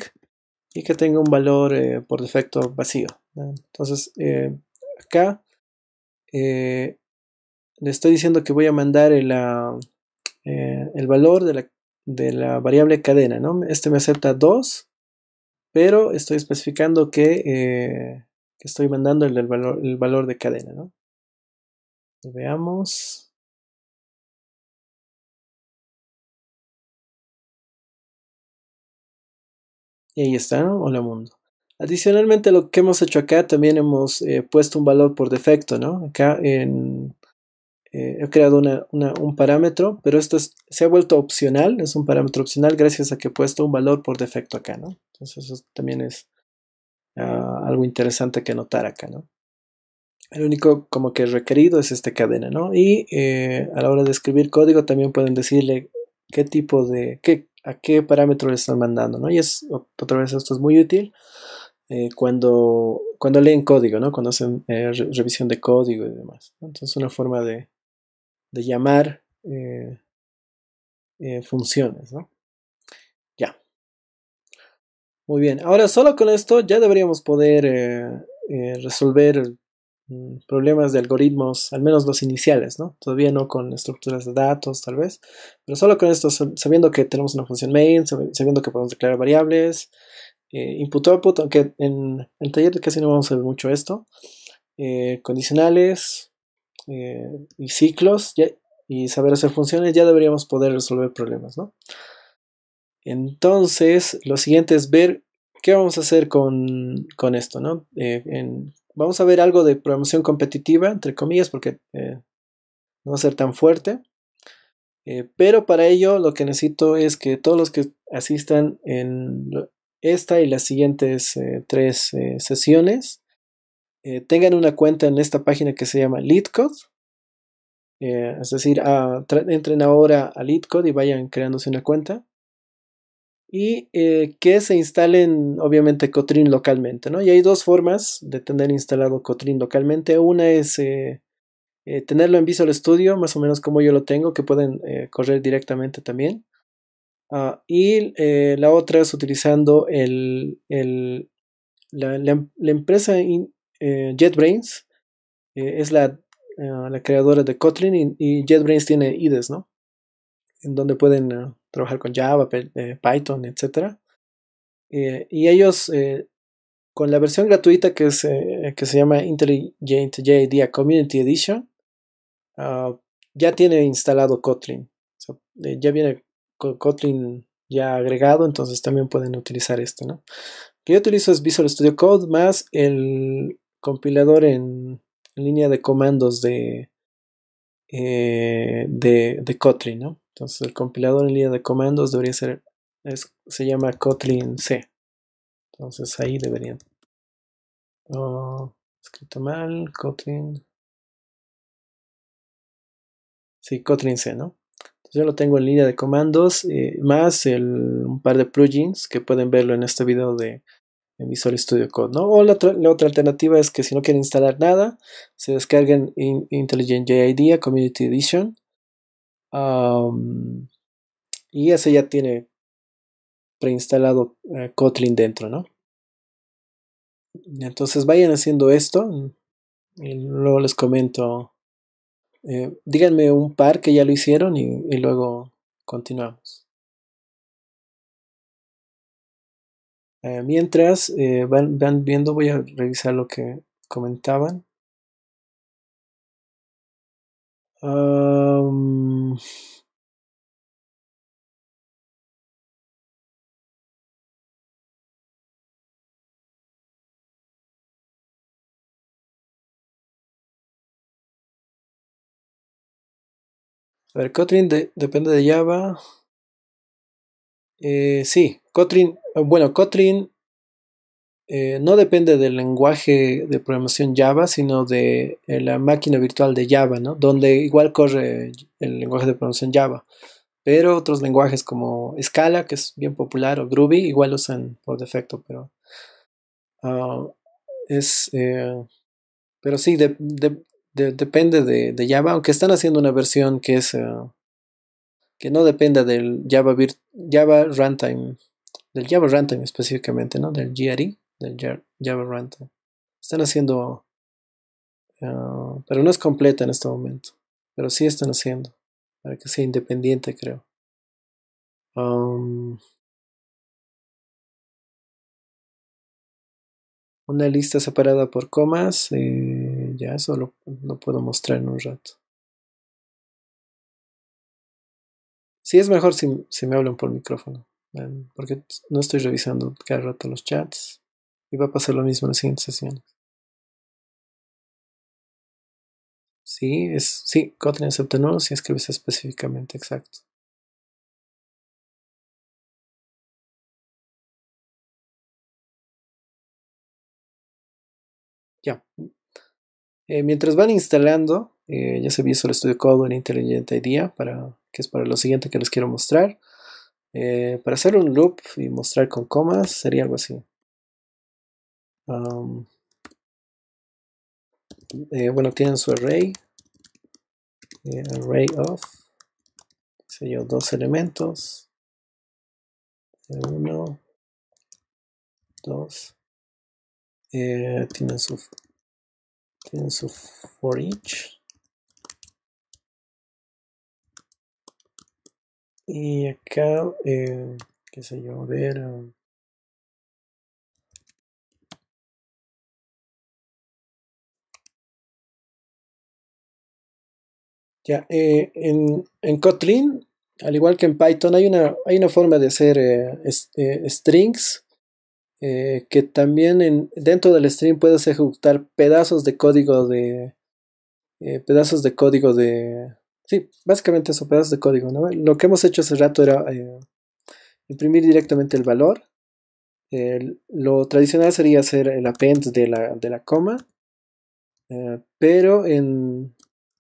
y que tenga un valor eh, por defecto vacío. Entonces, eh, acá eh, le estoy diciendo que voy a mandar el, ah, el valor de la, de la, variable cadena, ¿no? Este me acepta 2, pero estoy especificando que, estoy mandando el, el, valor, el valor de cadena, ¿no? Veamos. Y ahí está, Hola mundo. Adicionalmente, lo que hemos hecho acá, también hemos eh, puesto un valor por defecto, ¿no? Acá en, eh, he creado un parámetro, pero esto se ha vuelto opcional, es un parámetro opcional gracias a que he puesto un valor por defecto acá, ¿no? Entonces, eso también es ah, algo interesante que notar acá, ¿no? El único como que requerido es esta cadena, ¿no? Y eh, a la hora de escribir código también pueden decirle qué tipo de, qué, a qué parámetro le están mandando, ¿no? Y es, otra vez, esto es muy útil eh, cuando, cuando leen código, ¿no? Cuando hacen eh, revisión de código y demás. Entonces, una forma de, llamar eh, funciones, ¿no? Ya. Muy bien. Ahora, solo con esto ya deberíamos poder resolver Mm, problemas de algoritmos, al menos los iniciales, ¿no? Todavía no con estructuras de datos, tal vez, pero solo con esto, sabiendo que tenemos una función main, sabiendo que podemos declarar variables, eh, input-output, aunque en el taller casi no vamos a ver mucho esto, eh, condicionales eh, y ciclos, y saber hacer funciones, ya deberíamos poder resolver problemas, ¿no? Entonces, lo siguiente es ver qué vamos a hacer con, con esto, ¿no? en, vamos a ver algo de programación competitiva, entre comillas, porque eh, no va a ser tan fuerte. Eh, pero para ello lo que necesito es que todos los que asistan en esta y las siguientes eh, tres sesiones tengan una cuenta en esta página que se llama LeadCode. es decir, ah, entren ahora a LeadCode y vayan creándose una cuenta y eh, que se instalen obviamente Kotlin localmente, ¿no? Y hay dos formas de tener instalado Kotlin localmente. Una es eh, eh, tenerlo en Visual Studio, más o menos como yo lo tengo, que pueden correr directamente también. Ah, y la otra es utilizando el, la, empresa JetBrains, es la, ah, la, creadora de Kotlin y, y JetBrains tiene IDES, ¿no? en donde pueden eh, trabajar con Java, eh, Python, etc. Eh, y ellos, con la versión gratuita que, es, que se llama Intelligent IDEA Community Edition, ah, ya tiene instalado Kotlin. ya viene Kotlin ya agregado, entonces también pueden utilizar esto, ¿no? Lo que yo utilizo es Visual Studio Code más el compilador en, línea de comandos de, de, de, Kotlin, ¿no? Entonces el compilador en línea de comandos debería ser, se llama Kotlin C. Entonces ahí deberían. Oh, escrito mal, Kotlin. Sí, Kotlin C, ¿no? yo lo tengo en línea de comandos, eh, más un par de plugins que pueden verlo en este video de, Visual Studio Code. ¿no? O la, otra alternativa es que si no quieren instalar nada, se descarguen in IntelliJ IDEA Community Edition y ese ya tiene preinstalado eh, Kotlin dentro, ¿no? Entonces vayan haciendo esto mm, y luego les comento. Eh, díganme un par que ya lo hicieron y, luego continuamos. Eh, mientras van viendo, voy a revisar lo que comentaban. A ver, Kotlin depende de Java. Eh, sí, Kotlin, eh, bueno, Kotlin eh, no depende del lenguaje de programación Java, sino de eh, la máquina virtual de Java, ¿no? Donde igual corre el lenguaje de programación Java. Pero otros lenguajes como Scala, que es bien popular, o Groovy, igual usan por defecto, pero ah, es... Eh, pero sí, depende de, Java, aunque están haciendo una versión que es... que no dependa del Java, Java Runtime, del Java Runtime específicamente, ¿no? Del GRE del Java Están haciendo, ah, pero no es completa en este momento, pero sí están haciendo para que sea independiente, creo. Um, una lista separada por comas, y eh, ya eso lo, puedo mostrar en un rato. Sí, es mejor si, si, me hablan por micrófono, porque no estoy revisando cada rato los chats. Y va a pasar lo mismo en las siguientes sesiones. Sí, es, sí, Kotlin acepta es si escribes específicamente exacto. Ya. Eh, mientras van instalando, eh, ya se el estudio Code en Intelligent Idea, para, que es para lo siguiente que les quiero mostrar. Eh, para hacer un loop y mostrar con comas, sería algo así. Eh, bueno, tienen su array, eh, array of, se yo, dos elementos, eh, uno, dos, eh, tienen su, tienen su for each, y acá, qué sé yo, ver, Eh, en, Kotlin, al igual que en Python, hay una, hay una forma de hacer eh, eh, strings que también dentro del string puedes ejecutar pedazos de código de... pedazos de código de... Sí, básicamente eso, pedazos de código. Lo que hemos hecho hace rato era imprimir directamente el valor. lo tradicional sería hacer el append de de la coma. pero en,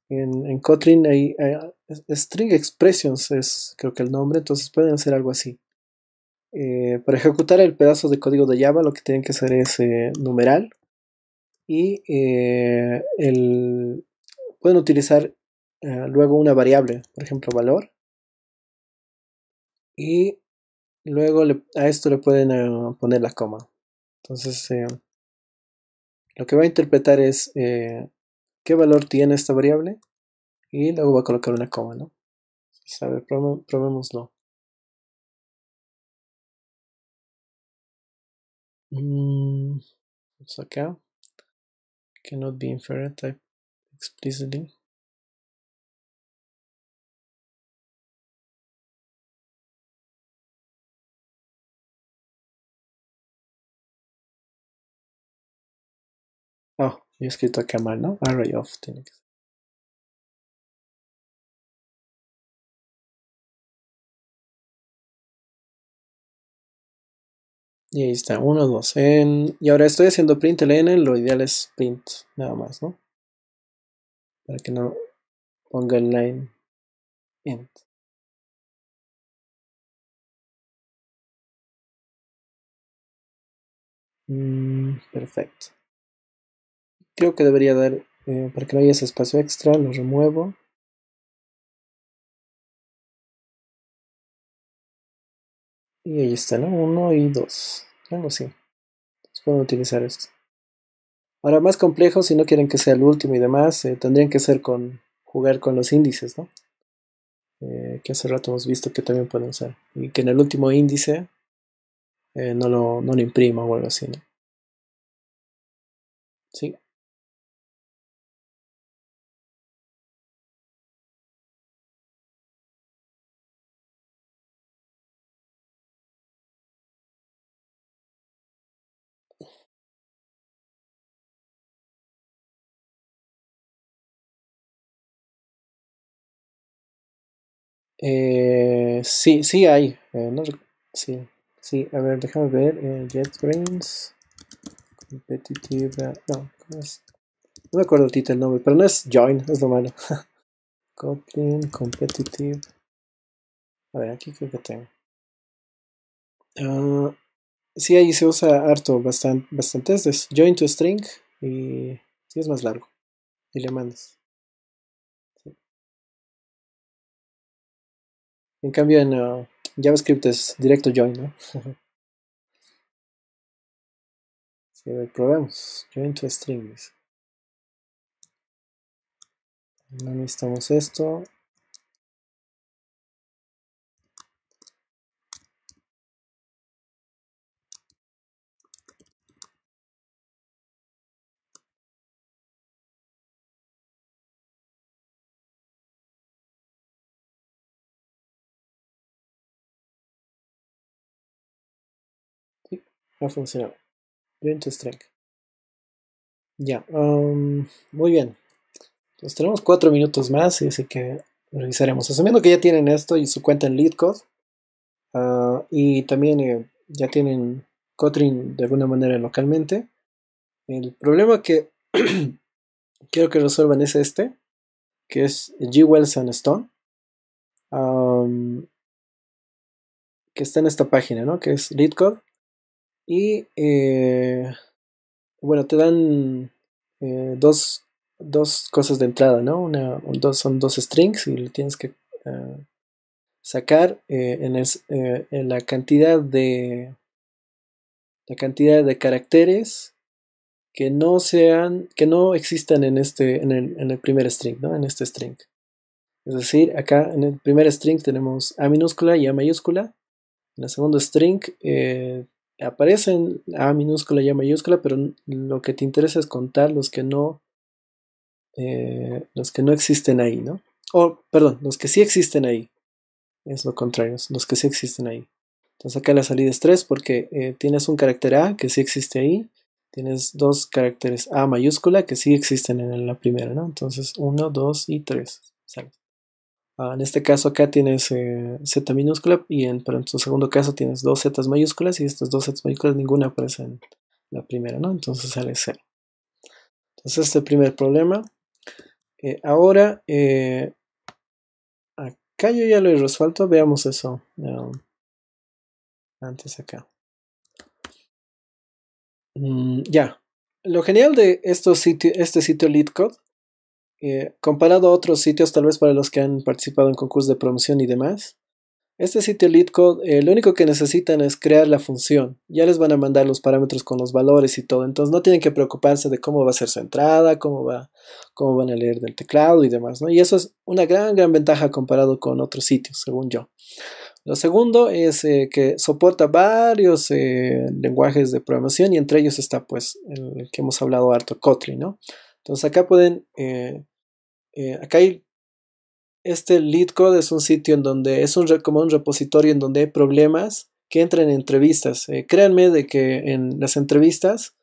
en, en Kotlin hay, string expressions, es creo que el nombre, entonces pueden hacer algo así. Eh, para ejecutar el pedazo de código de Java lo que tienen que hacer es eh, numeral y eh, el, pueden utilizar luego una variable, por ejemplo valor. Y luego a esto le pueden poner la coma. Entonces lo que va a interpretar es qué valor tiene esta variable y luego va a colocar una coma, ¿no? Pues, a ver, probémoslo. Mm, pues acá. Cannot be inferred type explicitly. Yo he escrito acá mal, ¿no? Array of tiene Y ahí está, uno, dos Y ahora estoy haciendo print lo ideal es print, nada más, ¿no? Para que no ponga el line Int mm, perfecto creo que debería dar, eh, para que no haya ese espacio extra, lo remuevo. Y ahí está, ¿no? uno y dos, Algo así. Entonces pueden utilizar esto. Ahora, más complejo, si no quieren que sea el último y demás, eh, tendrían que ser con jugar con los índices, ¿no? Eh, que hace rato hemos visto que también pueden usar. Y que en el último índice no, lo, no lo imprima o algo así, ¿no? Sí. Eh, sí, sí hay. Eh, sí, sí, a ver, déjame ver. Eh, JetBrains. Competitive. No, No me acuerdo título, el nombre, pero no es Join, es lo malo. Kotlin Competitive. A ver, aquí creo que tengo. Ah, sí, ahí se usa harto, bastante, bastantes. Join to string y sí es más largo. Y le mandas. En cambio en uh, JavaScript es directo join, ¿no? probemos. Join to strings. No necesitamos esto. ha funcionado. Join Ya, um, muy bien. Entonces tenemos cuatro minutos más, y así que revisaremos. Asumiendo que ya tienen esto y su cuenta en LeadCode, ah, y también eh, ya tienen Kotlin de alguna manera localmente, el problema que quiero que resuelvan es este, que es G. and Stone, que está en esta página, ¿no? Que es LeadCode. Y eh, bueno, te dan eh, dos, dos, cosas de entrada, ¿no? Una, dos, son dos strings y le tienes que eh, sacar eh, en, en, la cantidad de la cantidad de caracteres que no sean que no existan en este en el, en el primer string no en este string es decir acá en el primer string tenemos a minúscula y a mayúscula en el segundo string eh, aparecen A minúscula y A mayúscula, pero lo que te interesa es contar los que no, eh, los que no existen ahí, ¿no? O, perdón, los que sí existen ahí. Es lo contrario, los que sí existen ahí. Entonces acá la salida es 3 porque eh, tienes un carácter A que sí existe ahí. Tienes dos caracteres A mayúscula que sí existen en la primera, ¿no? Entonces 1, 2 y 3. Ah, en este caso acá tienes eh, Z minúscula, y en, pero en tu segundo caso tienes dos Z mayúsculas y estas dos Z mayúsculas ninguna aparece en la primera, ¿no? Entonces sale 0. Entonces este primer problema. Eh, ahora, eh, acá yo ya lo he resuelto, veamos eso. Um, antes acá. Mm, ya. Lo genial de estos sitio, este sitio LeetCode eh, comparado a otros sitios, tal vez para los que han participado en concursos de promoción y demás, este sitio LeadCode, eh, lo único que necesitan es crear la función. Ya les van a mandar los parámetros con los valores y todo. Entonces no tienen que preocuparse de cómo va a ser su entrada, cómo, va, cómo van a leer del teclado y demás. ¿no? Y eso es una gran, gran ventaja comparado con otros sitios, según yo. Lo segundo es eh, que soporta varios lenguajes de programación y entre ellos está pues el que hemos hablado harto, Kotlin. ¿no? Entonces acá pueden eh, acá hay este lead code es un sitio en donde es un, como un repositorio en donde hay problemas que entran en entrevistas. Eh, créanme de que en las entrevistas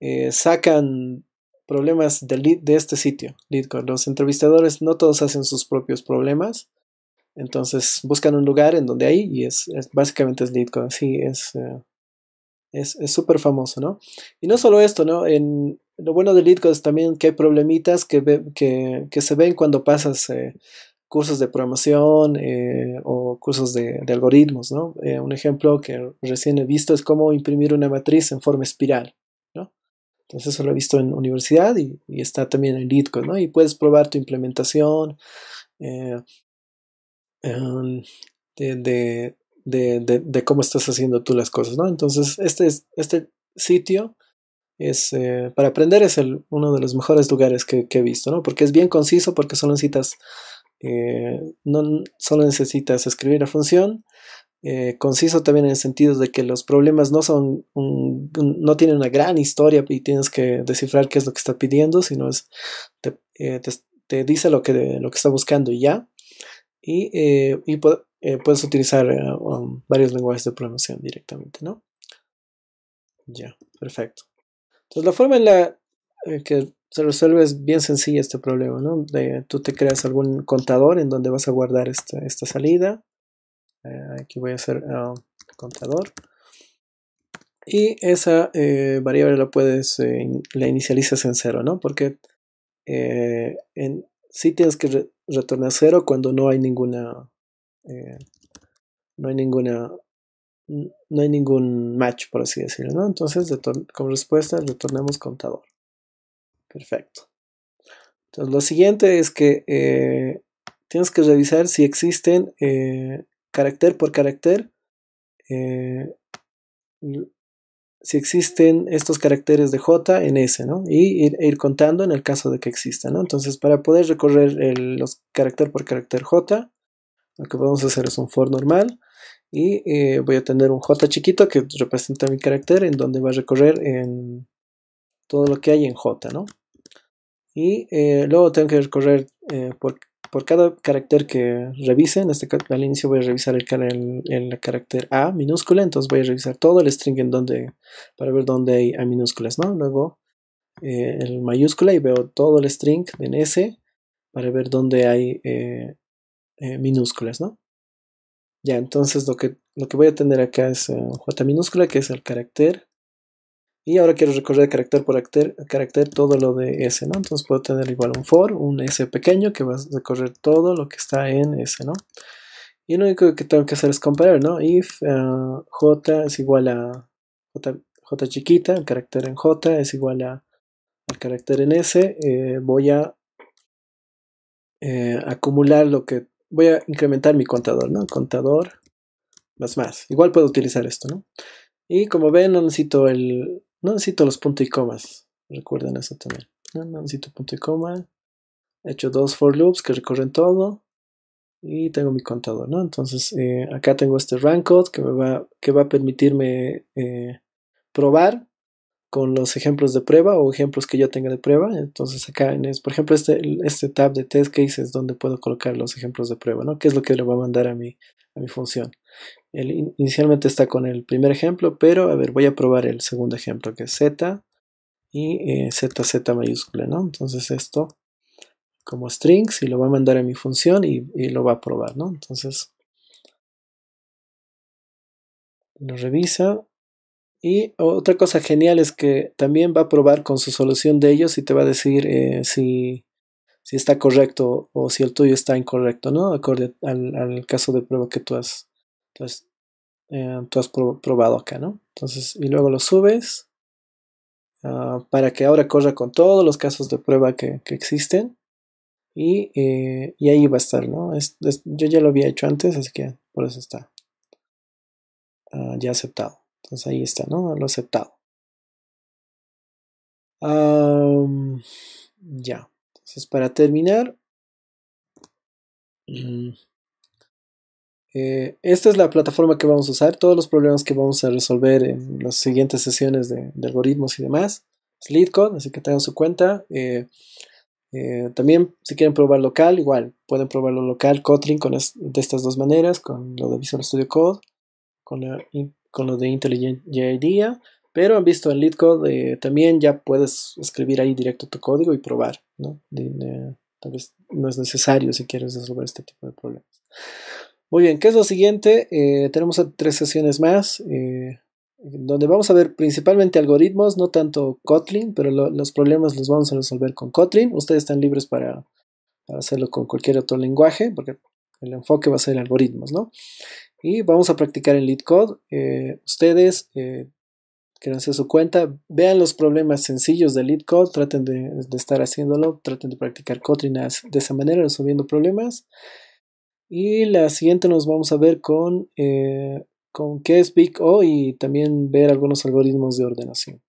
eh, sacan problemas de, este sitio, LeadCode. Los entrevistadores no todos hacen sus propios problemas. Entonces buscan un lugar en donde hay y es, básicamente es Sí, es Es súper famoso, ¿no? Y no solo esto, ¿no? En, lo bueno de LeetCode es también que hay problemitas que, se ven cuando pasas eh, cursos de programación eh, o cursos de, algoritmos, ¿no? Eh, un ejemplo que recién he visto es cómo imprimir una matriz en forma espiral, ¿no? Entonces eso lo he visto en universidad y, está también en LeetCode, ¿no? Y puedes probar tu implementación em, de, de, cómo estás haciendo tú las cosas, ¿no? Entonces este, este sitio es, eh, para aprender es uno de los mejores lugares que, he visto, ¿no? Porque es bien conciso, porque solo necesitas, eh, no, solo necesitas escribir la función, eh, conciso también en el sentido de que los problemas no son, no tienen una gran historia y tienes que descifrar qué es lo que está pidiendo, sino es, te, dice lo que, lo que está buscando y ya. Y, puedes utilizar um, varios lenguajes de programación directamente, ¿no? Ya, perfecto. Entonces pues, la forma en la que se resuelve es bien sencilla este problema, ¿no? tú te creas algún contador en donde vas a guardar esta, salida. Eh, aquí voy a hacer un ah, contador. Y esa eh, variable la puedes, eh, la inicializas en cero, ¿no? Porque en, tienes que retornar cero cuando no hay ninguna, no hay ninguna no hay ningún match, por así decirlo, ¿no? Entonces, como respuesta, retornamos contador. Perfecto. Entonces, lo siguiente es que eh, tienes que revisar si existen eh, carácter por carácter, eh, si existen estos caracteres de J en S, ¿no? Y e ir, contando en el caso de que exista, ¿no? Entonces, para poder recorrer los carácter por carácter J, lo que podemos hacer es un for normal y eh, voy a tener un J chiquito que representa mi carácter en donde va a recorrer en todo lo que hay en J, ¿no? Y eh, luego tengo que recorrer eh, por, cada carácter que revise, en este caso al inicio voy a revisar el, el, el, carácter A minúscula, entonces voy a revisar todo el string en donde, para ver dónde hay A minúsculas, ¿no? Luego el mayúscula y veo todo el string en S para ver dónde hay minúsculas, ¿no? Ya, entonces lo que, lo que voy a tener acá es eh, J minúscula, que es el carácter. Y ahora quiero recorrer carácter por carácter, carácter todo lo de S, ¿no? Entonces puedo tener igual un for, un S pequeño, que va a recorrer todo lo que está en S, ¿no? Y lo único que tengo que hacer es comparar, ¿no? If eh, J es igual a J, chiquita, el carácter en J es igual a el carácter en S, eh, voy a acumular lo que voy a incrementar mi contador, ¿no? Contador más más. Igual puedo utilizar esto, ¿no? Y como ven, no necesito el. No necesito los puntos y comas. Recuerden eso también. No, necesito punto y coma. He hecho dos for loops que recorren todo. Y tengo mi contador, ¿no? Entonces eh, acá tengo este run code que, me va, que va a permitirme eh, probar con los ejemplos de prueba o ejemplos que yo tenga de prueba. Entonces acá, en es, por ejemplo, este, este tab de test case es donde puedo colocar los ejemplos de prueba, ¿no? ¿Qué es lo que le va a mandar a mi, a mi función. El, inicialmente está con el primer ejemplo, pero a ver, voy a probar el segundo ejemplo, que es z y eh, zz mayúscula, ¿no? Entonces esto como strings y lo va a mandar a mi función y, y lo va a probar, ¿no? Entonces lo revisa y otra cosa genial es que también va a probar con su solución de ellos y te va a decir eh, si, si, está correcto o si el tuyo está incorrecto, ¿no? Acorde al, caso de prueba que tú has, eh, probado acá, ¿no? Entonces, y luego lo subes ah, para que ahora corra con todos los casos de prueba que, existen. Y, eh, y, ahí va a estar, ¿no? yo ya lo había hecho antes, así que por eso está ah, ya aceptado. Entonces ahí está, ¿no? Lo aceptado. ya. Entonces para terminar. Mm, eh, esta es la plataforma que vamos a usar. Todos los problemas que vamos a resolver en las siguientes sesiones de, algoritmos y demás. Es así que tengan su cuenta. Eh, eh, también, si quieren probar local, igual pueden probarlo local, Kotlin, con de estas dos maneras, con lo de Visual Studio Code, con la con lo de IntelliJ IDEA, pero han visto en LeetCode eh, también ya puedes escribir ahí directo tu código y probar, ¿no? tal vez no es necesario si quieres resolver este tipo de problemas. Muy bien, ¿qué es lo siguiente? Eh, tenemos tres sesiones más, eh, donde vamos a ver principalmente algoritmos, no tanto Kotlin, pero los problemas los vamos a resolver con Kotlin. Ustedes están libres para, para hacerlo con cualquier otro lenguaje, porque el enfoque va a ser algoritmos, ¿no? Y vamos a practicar en lead code. Eh, ustedes, eh, que no su cuenta, vean los problemas sencillos de lead code, traten de, estar haciéndolo, traten de practicar Kotlin de esa manera, resolviendo problemas. Y la siguiente nos vamos a ver con, eh, con qué es Big O y también ver algunos algoritmos de ordenación.